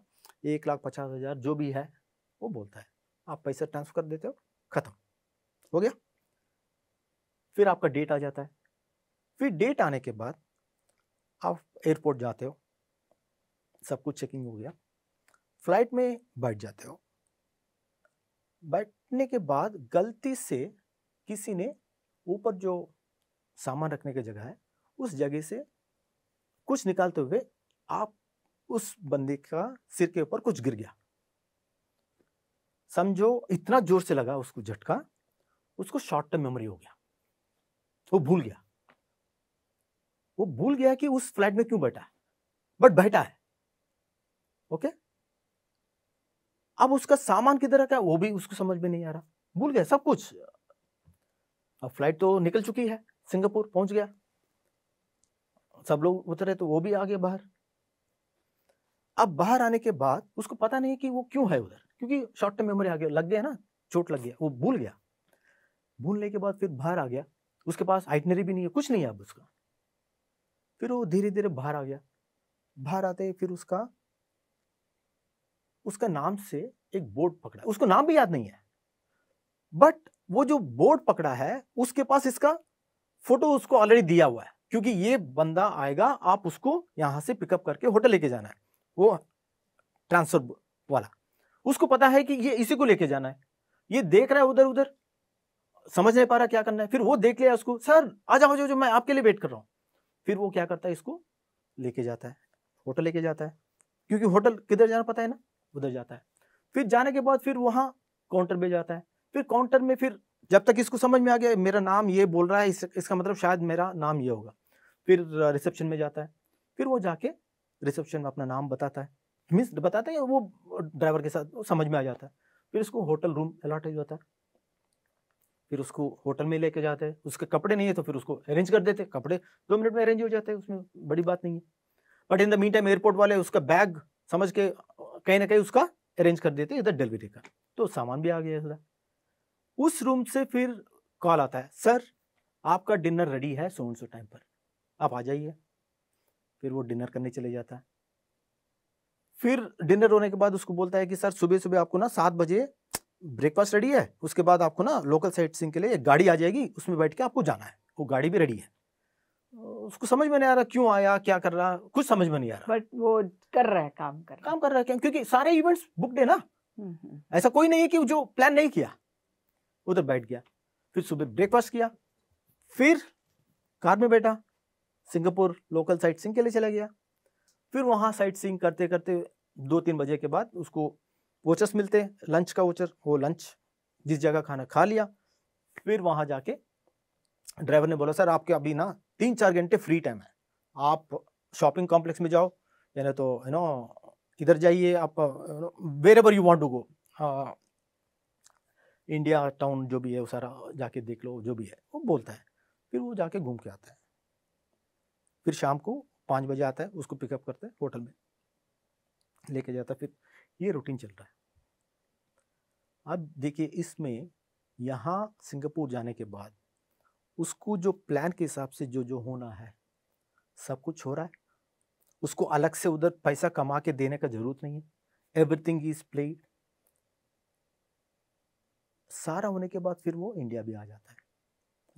एक लाख पचास हज़ार जो भी है वो बोलता है आप पैसा ट्रांसफर कर देते हो ख़त्म हो गया फिर आपका डेट आ जाता है फिर डेट आने के बाद आप एयरपोर्ट जाते हो सब कुछ चेकिंग हो गया फ्लाइट में बैठ जाते हो बैठने के बाद गलती से किसी ने ऊपर जो सामान रखने की जगह है उस जगह से कुछ निकालते हुए आप उस बंदे का सिर के ऊपर कुछ गिर गया समझो इतना जोर से लगा उसको झटका उसको शॉर्ट टर्म मेमोरी हो गया वो भूल गया वो भूल गया कि उस फ्लैट में क्यों बैठा है बट बैठा है ओके अब उसका सामान किधर रखा वो भी उसको समझ में नहीं आ रहा भूल गया सब कुछ अब फ्लाइट तो निकल चुकी है सिंगापुर पहुंच गया सब लोग उतरे तो वो भी आ गया बाहर अब बाहर आने के बाद उसको पता नहीं कि वो क्यों है उधर क्योंकि शॉर्ट टर्म मेमोरी आ गया लग गया ना चोट लग गया वो भूल गया भूलने के बाद फिर बाहर आ गया उसके पास आइटनरी भी नहीं है कुछ नहीं है अब उसका फिर वो धीरे धीरे बाहर आ गया बाहर आते फिर उसका उसका नाम से एक बोर्ड पकड़ा उसको नाम भी याद नहीं है बट वो जो बोर्ड पकड़ा है उसके पास इसका फोटो उसको ऑलरेडी दिया हुआ है क्योंकि ये बंदा आएगा आप उसको यहां से पिकअप करके होटल लेके जाना है वो ट्रांसफर वाला उसको पता है कि ये इसी को लेके जाना है ये देख रहा है उधर उधर समझ नहीं पा रहा क्या करना है फिर वो देख लिया उसको सर आ जाओ जो मैं आपके लिए वेट कर रहा हूँ फिर वो क्या करता है इसको लेके जाता है होटल लेके जाता है क्योंकि होटल किधर जाना पता है ना उधर जाता है फिर जाने के बाद फिर वहाँ काउंटर पे जाता है फिर काउंटर में फिर जब तक इसको समझ में आ गया मेरा नाम ये बोल रहा है इस, इसका मतलब शायद मेरा नाम ये होगा फिर रिसेप्शन में जाता है फिर वो जाके रिसेप्शन में अपना नाम बताता है मीन्स बताता है वो ड्राइवर के साथ समझ में आ जाता है फिर इसको होटल रूम अलाट हो जाता है फिर उसको होटल में लेके जाते हैं उसके कपड़े नहीं है तो फिर उसको अरेंज कर देते कपड़े दो मिनट में अरेंज हो जाते हैं उसमें बड़ी बात नहीं है but in the mean time airport वाले उसका बैग समझ के कहीं ना कहीं उसका अरेंज कर देते इधर डिलीवरी का तो सामान भी आ गया इधर उस रूम से फिर कॉल आता है सर आपका डिनर रेडी है सोन सो टाइम पर आप आ जाइए फिर वो डिनर करने चले जाता है फिर डिनर होने के बाद उसको बोलता है कि सर सुबह सुबह आपको ना सात बजे ब्रेकफास्ट रेडी है उसके बाद आपको ना लोकल साइट सिंग के लिए एक गाड़ी आ जाएगी उसमें बैठ के आपको जाना है वो गाड़ी भी रेडी है उसको समझ में नहीं आ रहा क्यों आया क्या कर रहा कुछ समझ में नहीं आ रहा बट वो कर रहा है काम कर रहा काम कर रहा है क्योंकि सारे इवेंट्स बुकड है ना हम्म, हम्म। ऐसा कोई नहीं है कि जो प्लान नहीं किया उधर बैठ गया फिर सुबह ब्रेकफास्ट किया फिर कार में बैठा सिंगापुर लोकल साइट सिंह के लिए चला गया फिर वहाँ साइट सिंह करते करते दो तीन बजे के बाद उसको वोचर्स मिलते हैं लंच का वोचर वो लंच जिस जगह खाना खा लिया फिर वहाँ जाके ड्राइवर ने बोला सर आपके अभी ना तीन चार घंटे फ्री टाइम है आप शॉपिंग कॉम्प्लेक्स में जाओ यानी तो यू नो इधर जाइए आप wherever you want to go India town जो भी है वो सारा जाके देख लो जो भी है वो बोलता है फिर वो जाके घूम के आता है फिर शाम को पाँच बजे आता है उसको पिकअप करते हैं होटल में लेके जाता है फिर ये रूटीन चल रहा है अब देखिए इसमें यहाँ सिंगापुर जाने के बाद उसको जो प्लान के हिसाब से जो जो होना है सब कुछ हो रहा है उसको अलग से उधर पैसा कमा के देने का जरूरत नहीं है एवरीथिंग इज प्लेड सारा होने के बाद फिर वो इंडिया भी आ जाता है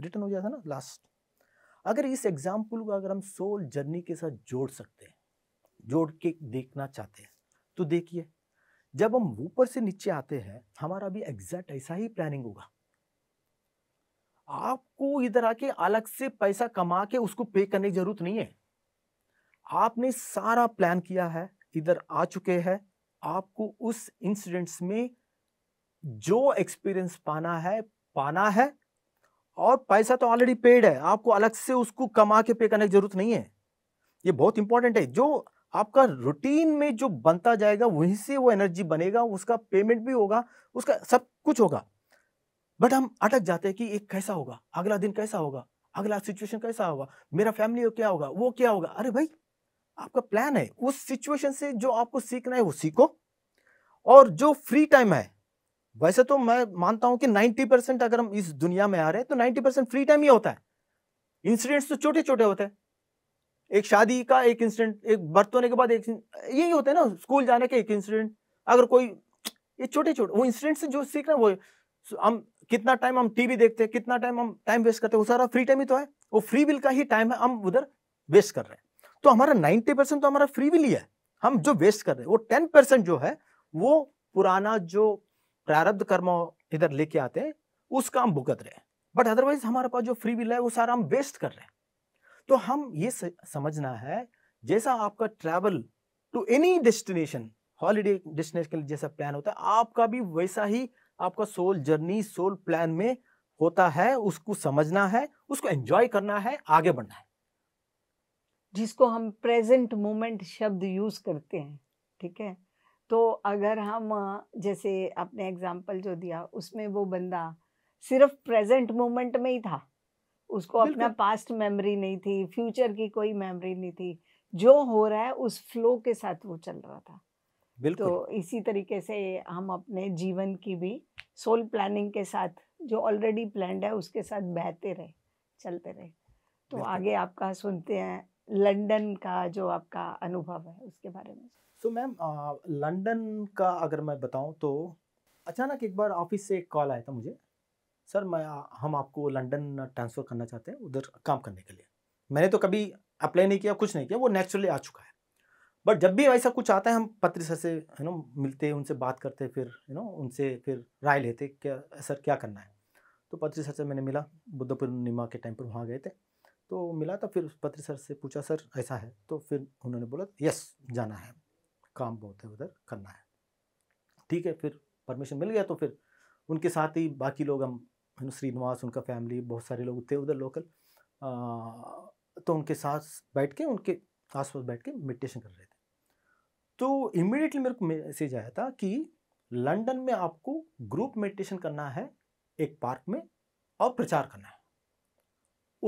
रिटर्न हो जाता है ना लास्ट अगर इस एग्जाम्पल को अगर हम सोल जर्नी के साथ जोड़ सकते हैं जोड़ के देखना चाहते हैं तो देखिए जब हम ऊपर से नीचे आते हैं हमारा भी एग्जैक्ट ऐसा ही प्लानिंग होगा आपको इधर आके अलग से पैसा कमा के उसको पे करने की जरूरत नहीं है आपने सारा प्लान किया है इधर आ चुके हैं आपको उस इंसिडेंट्स में जो एक्सपीरियंस पाना है पाना है और पैसा तो ऑलरेडी पेड है आपको अलग से उसको कमा के पे करने की जरूरत नहीं है ये बहुत इंपॉर्टेंट है जो आपका रूटीन में जो बनता जाएगा वहीं से वो एनर्जी बनेगा उसका पेमेंट भी होगा उसका सब कुछ होगा बट हम अटक जाते हैं कि एक कैसा होगा अगला दिन कैसा होगा अगला सिचुएशन कैसा होगा मेरा फैमिली क्या होगा वो क्या होगा अरे भाई आपका प्लान है उस सिचुएशन से जो आपको सीखना है वो सीखो और जो फ्री टाइम है वैसे तो मैं मानता हूं कि 90 परसेंट अगर हम इस दुनिया में आ रहे हैं तो 90 परसेंट फ्री टाइम ही होता है इंसिडेंट्स तो छोटे छोटे होते हैं एक शादी का एक इंसिडेंट एक बर्थ होने के बाद एक यही होता है ना स्कूल जाने के एक इंसिडेंट अगर कोई ये छोटे छोटे वो इंसिडेंट से जो सीख रहे वो हम कितना टाइम हम टीवी देखते हैं कितना टाइम हम टाइम वेस्ट करते हैं वो सारा फ्री टाइम ही तो है वो फ्री विल का ही टाइम है हम उधर वेस्ट कर रहे हैं तो हमारा नाइन्टी परसेंट तो हमारा फ्री विल ही है हम जो वेस्ट कर रहे हैं वो टेन परसेंट जो है वो पुराना जो प्रारब्ध कर्म इधर लेके आते हैं उसका हम भुगत रहे हैं बट अदरवाइज हमारे पास जो फ्री विल है वो सारा हम वेस्ट कर रहे हैं तो हम ये समझना है जैसा आपका travel to any destination holiday destination के लिए जैसा प्लान होता है आपका भी वैसा ही आपका सोल जर्नी सोल प्लान में होता है उसको समझना है उसको एंजॉय करना है आगे बढ़ना है जिसको हम प्रेजेंट मोमेंट शब्द यूज करते हैं ठीक है तो अगर हम जैसे आपने एग्जाम्पल जो दिया उसमें वो बंदा सिर्फ प्रेजेंट मोमेंट में ही था उसको अपना पास्ट मेमोरी नहीं थी फ्यूचर की कोई मेमोरी नहीं थी जो हो रहा है उस फ्लो के साथ वो चल रहा था तो इसी तरीके से हम अपने जीवन की भी सोल प्लानिंग के साथ जो ऑलरेडी प्लान है उसके साथ बहते रहे चलते रहे तो आगे आपका सुनते हैं लंदन का जो आपका अनुभव है उसके बारे में सो तो मैम लंदन का अगर मैं बताऊं तो अचानक एक बार ऑफिस से एक कॉल आया था मुझे सर मैं हम आपको लंदन ट्रांसफ़र करना चाहते हैं उधर काम करने के लिए मैंने तो कभी अप्लाई नहीं किया कुछ नहीं किया वो नेचुरली आ चुका है बट जब भी ऐसा कुछ आता है हम पत्र सर से यू नो मिलते उनसे बात करते फिर यू नो उनसे फिर राय लेते क्या सर क्या करना है तो पत्री सर से मैंने मिला बुद्ध पूर्णिमा के टाइम पर वहाँ गए थे तो मिला तो फिर पत्र सर से पूछा सर ऐसा है तो फिर उन्होंने बोला यस जाना है काम बहुत है उधर करना है ठीक है फिर परमिशन मिल गया तो फिर उनके साथ ही बाकी लोग हम श्रीनिवास उनका फैमिली बहुत सारे लोग थे उधर लोकल तो उनके साथ बैठ के उनके आस पास बैठ के मेडिटेशन कर रहे थे तो इमिडिएटली मेरे को मैसेज आया था कि लंदन में आपको ग्रुप मेडिटेशन करना है एक पार्क में और प्रचार करना है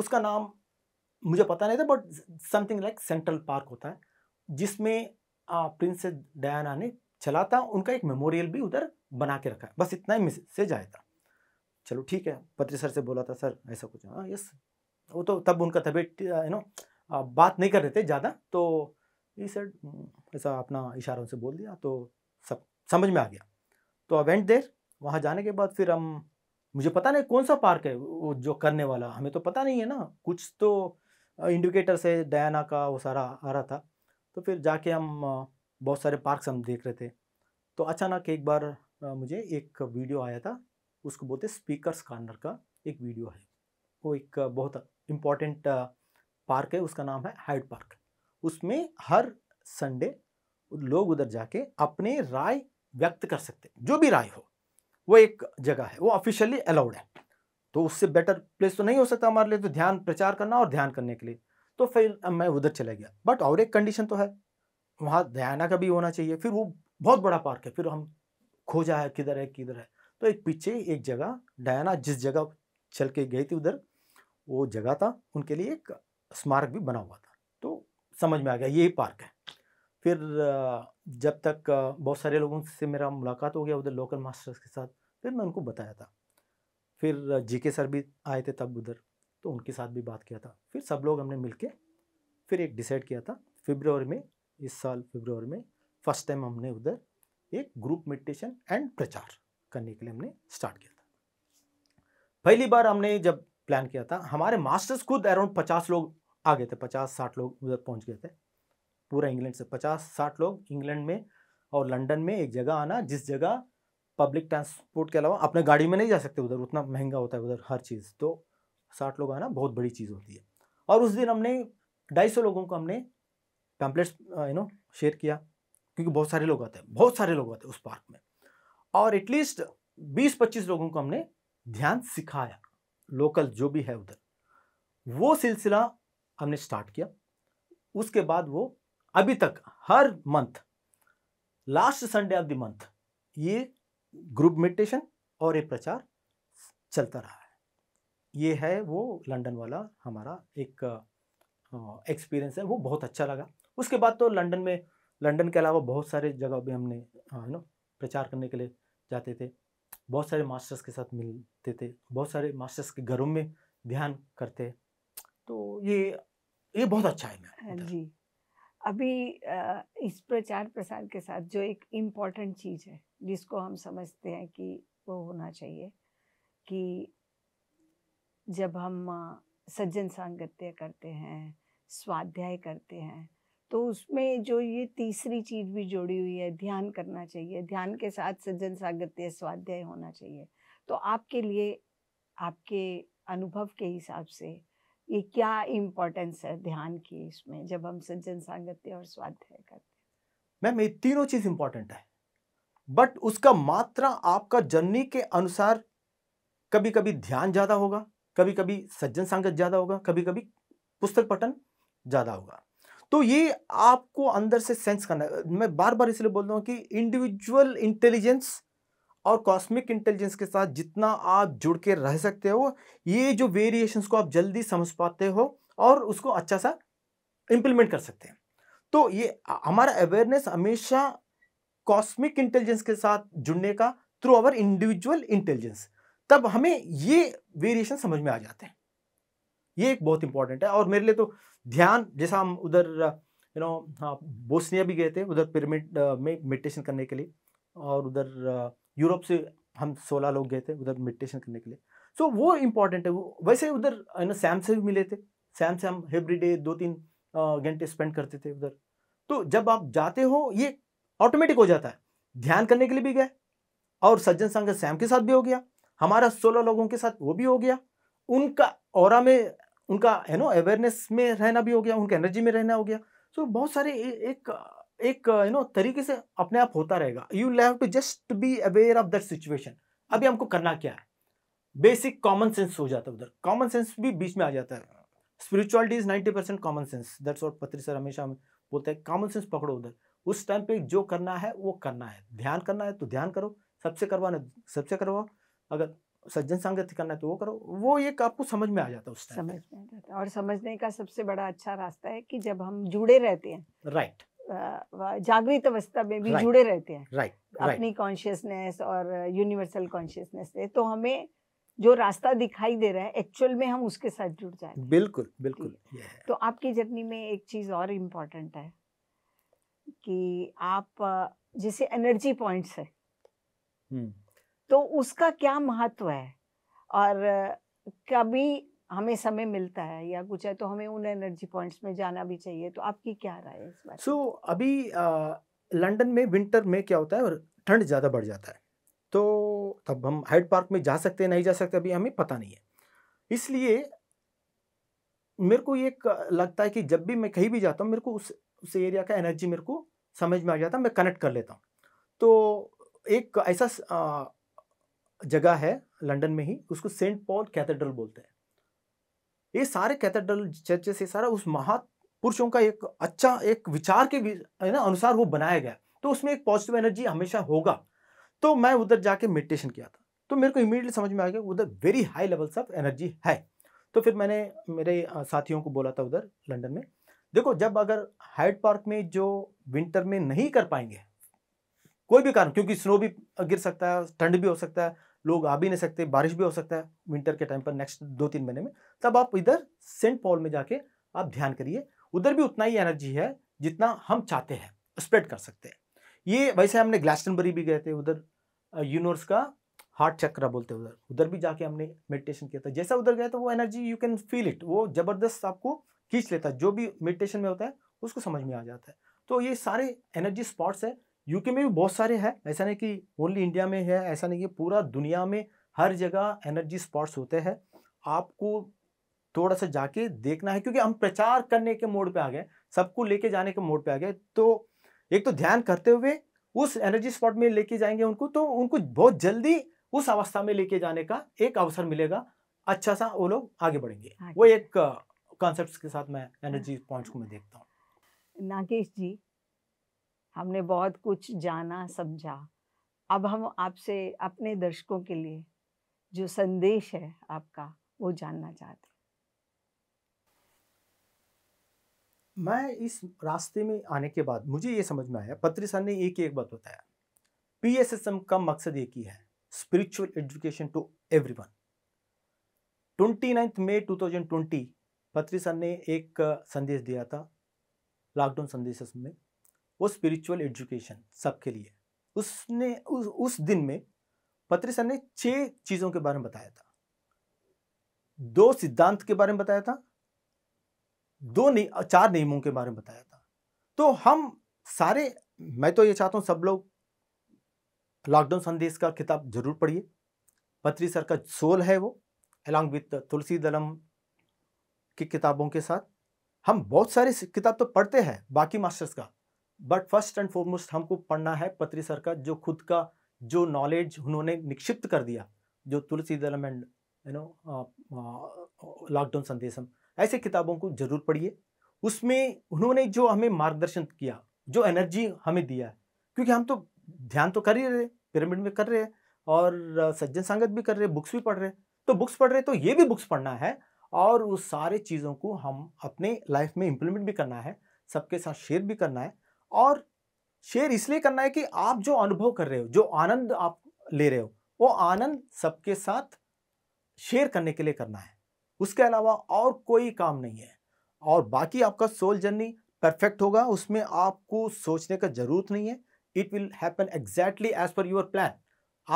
उसका नाम मुझे पता नहीं था but something like central park होता है जिसमें प्रिंसेस डायना ने चला था उनका एक मेमोरियल भी उधर बना के रखा है बस इतना ही मैसेज आया था चलो ठीक है पत्री सर से बोला था सर ऐसा कुछ हाँ यस वो तो तब उनका तबीयत यू नो बात नहीं कर रहे थे ज़्यादा तो ये सर हम्म, ऐसा अपना इशारों से बोल दिया तो सब समझ में आ गया तो अवेंट देर वहाँ जाने के बाद फिर हम मुझे पता नहीं कौन सा पार्क है वो जो करने वाला हमें तो पता नहीं है ना कुछ तो इंडिकेटर से डयाना का वो सारा आ रहा था तो फिर जाके हम बहुत सारे पार्क हम देख रहे थे तो अचानक एक बार मुझे एक वीडियो आया था उसको बोलते हैं स्पीकर्स कॉर्नर का एक वीडियो है वो एक बहुत इम्पॉर्टेंट पार्क है उसका नाम है हाइड पार्क उसमें हर संडे लोग उधर जाके अपने राय व्यक्त कर सकते हैं जो भी राय हो वो एक जगह है वो ऑफिशियली अलाउड है तो उससे बेटर प्लेस तो नहीं हो सकता हमारे लिए तो ध्यान प्रचार करना और ध्यान करने के लिए तो फिर मैं उधर चला गया बट और एक कंडीशन तो है वहाँ ध्याना का भी होना चाहिए फिर वो बहुत बड़ा पार्क है फिर हम खोजा है किधर है किधर है तो एक पीछे एक जगह डायना जिस जगह चल के गई थी उधर वो जगह था उनके लिए एक स्मारक भी बना हुआ था तो समझ में आ गया ये पार्क है फिर जब तक बहुत सारे लोगों से मेरा मुलाकात हो गया उधर लोकल मास्टर्स के साथ फिर मैं उनको बताया था फिर जीके सर भी आए थे तब उधर तो उनके साथ भी बात किया था फिर सब लोग हमने मिल फिर एक डिसाइड किया था फेब्रवरी में इस साल फेब्रवरी में फर्स्ट टाइम हमने उधर एक ग्रुप मेडिटेशन एंड प्रचार करने के लिए हमने स्टार्ट किया था पहली बार हमने जब प्लान किया था हमारे मास्टर्स खुद अराउंड पचास लोग आ गए थे पचास साठ लोग उधर पहुंच गए थे पूरा इंग्लैंड से पचास साठ लोग इंग्लैंड में और लंदन में एक जगह आना जिस जगह पब्लिक ट्रांसपोर्ट के अलावा अपने गाड़ी में नहीं जा सकते उधर उतना महंगा होता है उधर हर चीज़ तो साठ लोग आना बहुत बड़ी चीज़ होती है और उस दिन हमने ढाई सौ लोगों को हमने पैम्पलेट्स यू नो शेयर किया क्योंकि बहुत सारे लोग आते हैं बहुत सारे लोग आते हैं उस पार्क में और एटलीस्ट 20-25 लोगों को हमने ध्यान सिखाया लोकल जो भी है उधर वो सिलसिला हमने स्टार्ट किया उसके बाद वो अभी तक हर month last Sunday of the month ये ग्रुप मेडिटेशन और ये प्रचार चलता रहा है ये है वो लंदन वाला हमारा एक एक्सपीरियंस है वो बहुत अच्छा लगा उसके बाद तो लंदन में लंदन के अलावा बहुत सारे जगह भी हमने यू नो प्रचार करने के लिए जाते थे बहुत सारे मास्टर्स के साथ मिलते थे बहुत सारे मास्टर्स के घरों में ध्यान करते तो ये ये बहुत अच्छा है हाँ जी अभी इस प्रचार प्रसार के साथ जो एक इम्पॉर्टेंट चीज़ है जिसको हम समझते हैं कि वो होना चाहिए कि जब हम सज्जन सांगत्य करते हैं स्वाध्याय करते हैं तो उसमें जो ये तीसरी चीज भी जोड़ी हुई है ध्यान करना चाहिए ध्यान के साथ सज्जन सागत्य स्वाध्याय होना चाहिए तो आपके लिए आपके अनुभव के हिसाब से ये क्या इम्पोर्टेंस है ध्यान की इसमें जब हम सज्जन सांगत्य और स्वाध्याय करते हैं मैम ये तीनों चीज इंपॉर्टेंट है बट उसका मात्रा आपका जर्नी के अनुसार कभी कभी ध्यान ज्यादा होगा कभी कभी सज्जन सांगत ज्यादा होगा कभी कभी पुस्तक पठन ज्यादा होगा तो ये आपको अंदर से सेंस करना मैं बार बार इसलिए बोल रहा हूँ कि इंडिविजुअल इंटेलिजेंस और कॉस्मिक इंटेलिजेंस के साथ जितना आप जुड़ के रह सकते हो ये जो वेरिएशंस को आप जल्दी समझ पाते हो और उसको अच्छा सा इम्प्लीमेंट कर सकते हैं तो ये हमारा अवेयरनेस हमेशा कॉस्मिक इंटेलिजेंस के साथ जुड़ने का थ्रू आवर इंडिविजुअल इंटेलिजेंस तब हमें ये वेरिएशन समझ में आ जाते हैं ये एक बहुत इंपॉर्टेंट है और मेरे लिए तो ध्यान जैसा हम उधर यू नो हाँ बोस्निया भी गए थे उधर पिरामिड uh, में मेडिटेशन करने के लिए और उधर uh, यूरोप से हम सोलह लोग गए थे उधर मेडिटेशन करने के लिए सो वो इम्पॉर्टेंट है वैसे उधर यू नो सैम से भी मिले थे सैम से हम एवरी डे दो तीन घंटे स्पेंड करते थे उधर तो जब आप जाते हो ये ऑटोमेटिक हो जाता है ध्यान करने के लिए भी गए और सज्जन संग सैम के साथ भी हो गया हमारा सोलह लोगों के साथ वो भी हो गया उनका और में उनका है नो अवेयरनेस में रहना भी हो गया उनके एनर्जी में रहना हो गया सो so, बहुत सारे एक एक यू नो तरीके से अपने आप होता रहेगा you have to just be aware of that situation अभी हमको करना क्या है बेसिक कॉमन सेंस हो जाता है उधर कॉमन सेंस भी बीच में आ जाता है spirituality is ninety percent common sense that's what Patri sir हमेशा हम बोलते हैं कॉमन सेंस पकड़ो उधर उस टाइम पे जो करना है वो करना है ध्यान करना है तो ध्यान करो सबसे करवाना सबसे करवाओ अगर सज्जन संगत करना तो वो करो वो एक आपको समझ में आ जाता है उस समझ में आ जाता है और समझने का सबसे बड़ा अच्छा रास्ता है कि जब हम जुड़े रहते हैं राइट right. जागृत अवस्था में भी right. जुड़े रहते हैं राइट right. Right. अपनी कॉन्शियसनेस और यूनिवर्सल कॉन्शियसनेस से तो हमें जो रास्ता दिखाई दे रहा है एक्चुअल में हम उसके साथ जुड़ जाए बिल्कुल बिल्कुल yeah. तो आपकी जर्नी में एक चीज और इम्पोर्टेंट है कि आप जैसे एनर्जी पॉइंट्स है hmm. तो उसका क्या महत्व है और कभी हमें समय मिलता है या कुछ है तो हमें उन एनर्जी पॉइंट्स में जाना भी चाहिए तो आपकी क्या राय है इस बात सो so, अभी लंदन में विंटर में क्या होता है और ठंड ज़्यादा बढ़ जाता है तो तब हम हाइड पार्क में जा सकते हैं नहीं जा सकते अभी हमें पता नहीं है इसलिए मेरे को ये लगता है कि जब भी मैं कहीं भी जाता हूँ मेरे को उस उस एरिया का एनर्जी मेरे को समझ में आ जाता है मैं कनेक्ट कर लेता हूँ तो एक ऐसा जगह है लंदन में ही उसको सेंट पॉल कैथेड्रल बोलते हैं ये सारे कैथेड्रल चर्चे से सारा उस महापुरुषों का एक अच्छा एक विचार के है ना अनुसार वो बनाया गया तो उसमें एक पॉजिटिव एनर्जी हमेशा होगा तो मैं उधर जाके मेडिटेशन किया था तो मेरे को इमीडिएटली समझ में आ गया उधर very high levels of energy है तो फिर मैंने मेरे साथियों को बोला था उधर लंदन में देखो जब अगर हाइड पार्क में जो विंटर में नहीं कर पाएंगे कोई भी कारण क्योंकि स्नो भी गिर सकता है ठंड भी हो सकता है लोग आ भी नहीं सकते बारिश भी हो सकता है विंटर के टाइम पर नेक्स्ट दो तीन महीने में तब आप इधर सेंट पॉल में जाके आप ध्यान करिए उधर भी उतना ही एनर्जी है जितना हम चाहते हैं स्प्रेड कर सकते हैं ये वैसे हमने ग्लास्टनबरी भी गए थे उधर यूनिवर्स का हार्ट चक्र बोलते हैं उधर उधर भी जाके हमने मेडिटेशन किया था जैसा उधर गया था तो वो energy you can feel it वो ज़बरदस्त आपको खींच लेता है जो भी मेडिटेशन में होता है उसको समझ में आ जाता है तो ये सारे एनर्जी स्पॉट्स है यूके में भी बहुत सारे हैं ऐसा नहीं कि ओनली इंडिया में है ऐसा नहीं कि पूरा दुनिया में हर जगह एनर्जी स्पॉट्स होते हैं आपको थोड़ा सा जाके देखना है क्योंकि हम प्रचार करने के मोड पे आ गए सबको लेके जाने के मोड पे आ गए तो एक तो ध्यान करते हुए उस एनर्जी स्पॉट में लेके जाएंगे उनको तो उनको बहुत जल्दी उस अवस्था में लेके जाने का एक अवसर मिलेगा अच्छा सा वो लोग आगे बढ़ेंगे आगे। वो एक कॉन्सेप्ट के साथ मैं एनर्जी पॉइंट्स को मैं देखता हूँ नागेश जी हमने बहुत कुछ जाना समझा अब हम आपसे अपने दर्शकों के लिए जो संदेश है आपका वो जानना चाहते मैं इस रास्ते में आने के बाद मुझे ये समझ में आया पत्री सर ने एक एक बात बताया पी एस एस एम का मकसद एक ही है spiritual education to everyone twenty May two thousand twenty Patri sir ने एक संदेश दिया था लॉकडाउन संदेश में वो स्पिरिचुअल एजुकेशन सबके लिए उसने उस, उस दिन में पत्री सर ने छह चीज़ों के बारे में बताया था दो सिद्धांत के बारे में बताया था दो नहीं चार नियमों के बारे में बताया था तो हम सारे मैं तो ये चाहता हूं सब लोग लॉकडाउन संदेश का किताब जरूर पढ़िए पत्री सर का सोल है वो अलॉन्ग विथ तुलसी दलम की किताबों के साथ हम बहुत सारी किताब तो पढ़ते हैं बाकी मास्टर्स का बट फर्स्ट एंड फॉरमोस्ट हमको पढ़ना है पत्री सर का जो खुद का जो नॉलेज उन्होंने निक्षिप्त कर दिया जो Tulasi Dalam and you know lockdown Sandesham ऐसे किताबों को जरूर पढ़िए उसमें उन्होंने जो हमें मार्गदर्शन किया जो एनर्जी हमें दिया क्योंकि हम तो ध्यान तो कर ही रहे पिरामिड में कर रहे हैं और सज्जन संगत भी कर रहे हैं बुक्स भी पढ़ रहे हैं तो बुक्स पढ़ रहे तो ये भी बुक्स पढ़ना है और उस सारे चीज़ों को हम अपने लाइफ में इम्प्लीमेंट भी करना है सबके साथ शेयर भी करना है और शेयर इसलिए करना है कि आप जो अनुभव कर रहे हो जो आनंद आप ले रहे हो वो आनंद सबके साथ शेयर करने के लिए करना है उसके अलावा और कोई काम नहीं है और बाकी आपका सोल जर्नी परफेक्ट होगा उसमें आपको सोचने का ज़रूरत नहीं है it will happen exactly as per your plan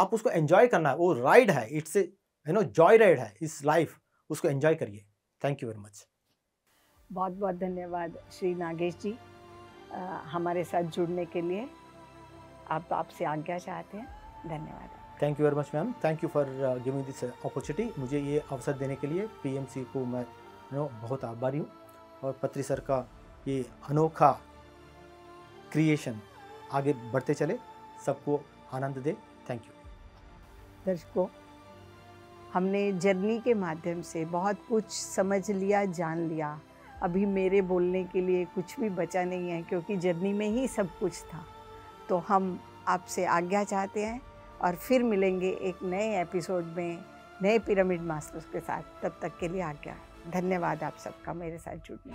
आप उसको एन्जॉय करना है वो राइड है it's a you know joy ride है इस लाइफ उसको एन्जॉय करिए थैंक यू वेरी मच बहुत बहुत धन्यवाद श्री नागेश जी हमारे साथ जुड़ने के लिए आप तो आपसे आज्ञा चाहते हैं धन्यवाद thank you very much ma'am thank you for giving this opportunity मुझे ये अवसर देने के लिए पीएमसी को मैं नो बहुत आभारी हूँ और पत्री सर का ये अनोखा क्रिएशन आगे बढ़ते चले सबको आनंद दे थैंक यू दर्शकों हमने जर्नी के माध्यम से बहुत कुछ समझ लिया जान लिया अभी मेरे बोलने के लिए कुछ भी बचा नहीं है क्योंकि जर्नी में ही सब कुछ था तो हम आपसे आज्ञा चाहते हैं और फिर मिलेंगे एक नए एपिसोड में नए पिरामिड मास्टर्स के साथ तब तक के लिए आज्ञा धन्यवाद आप सबका मेरे साथ जुड़ने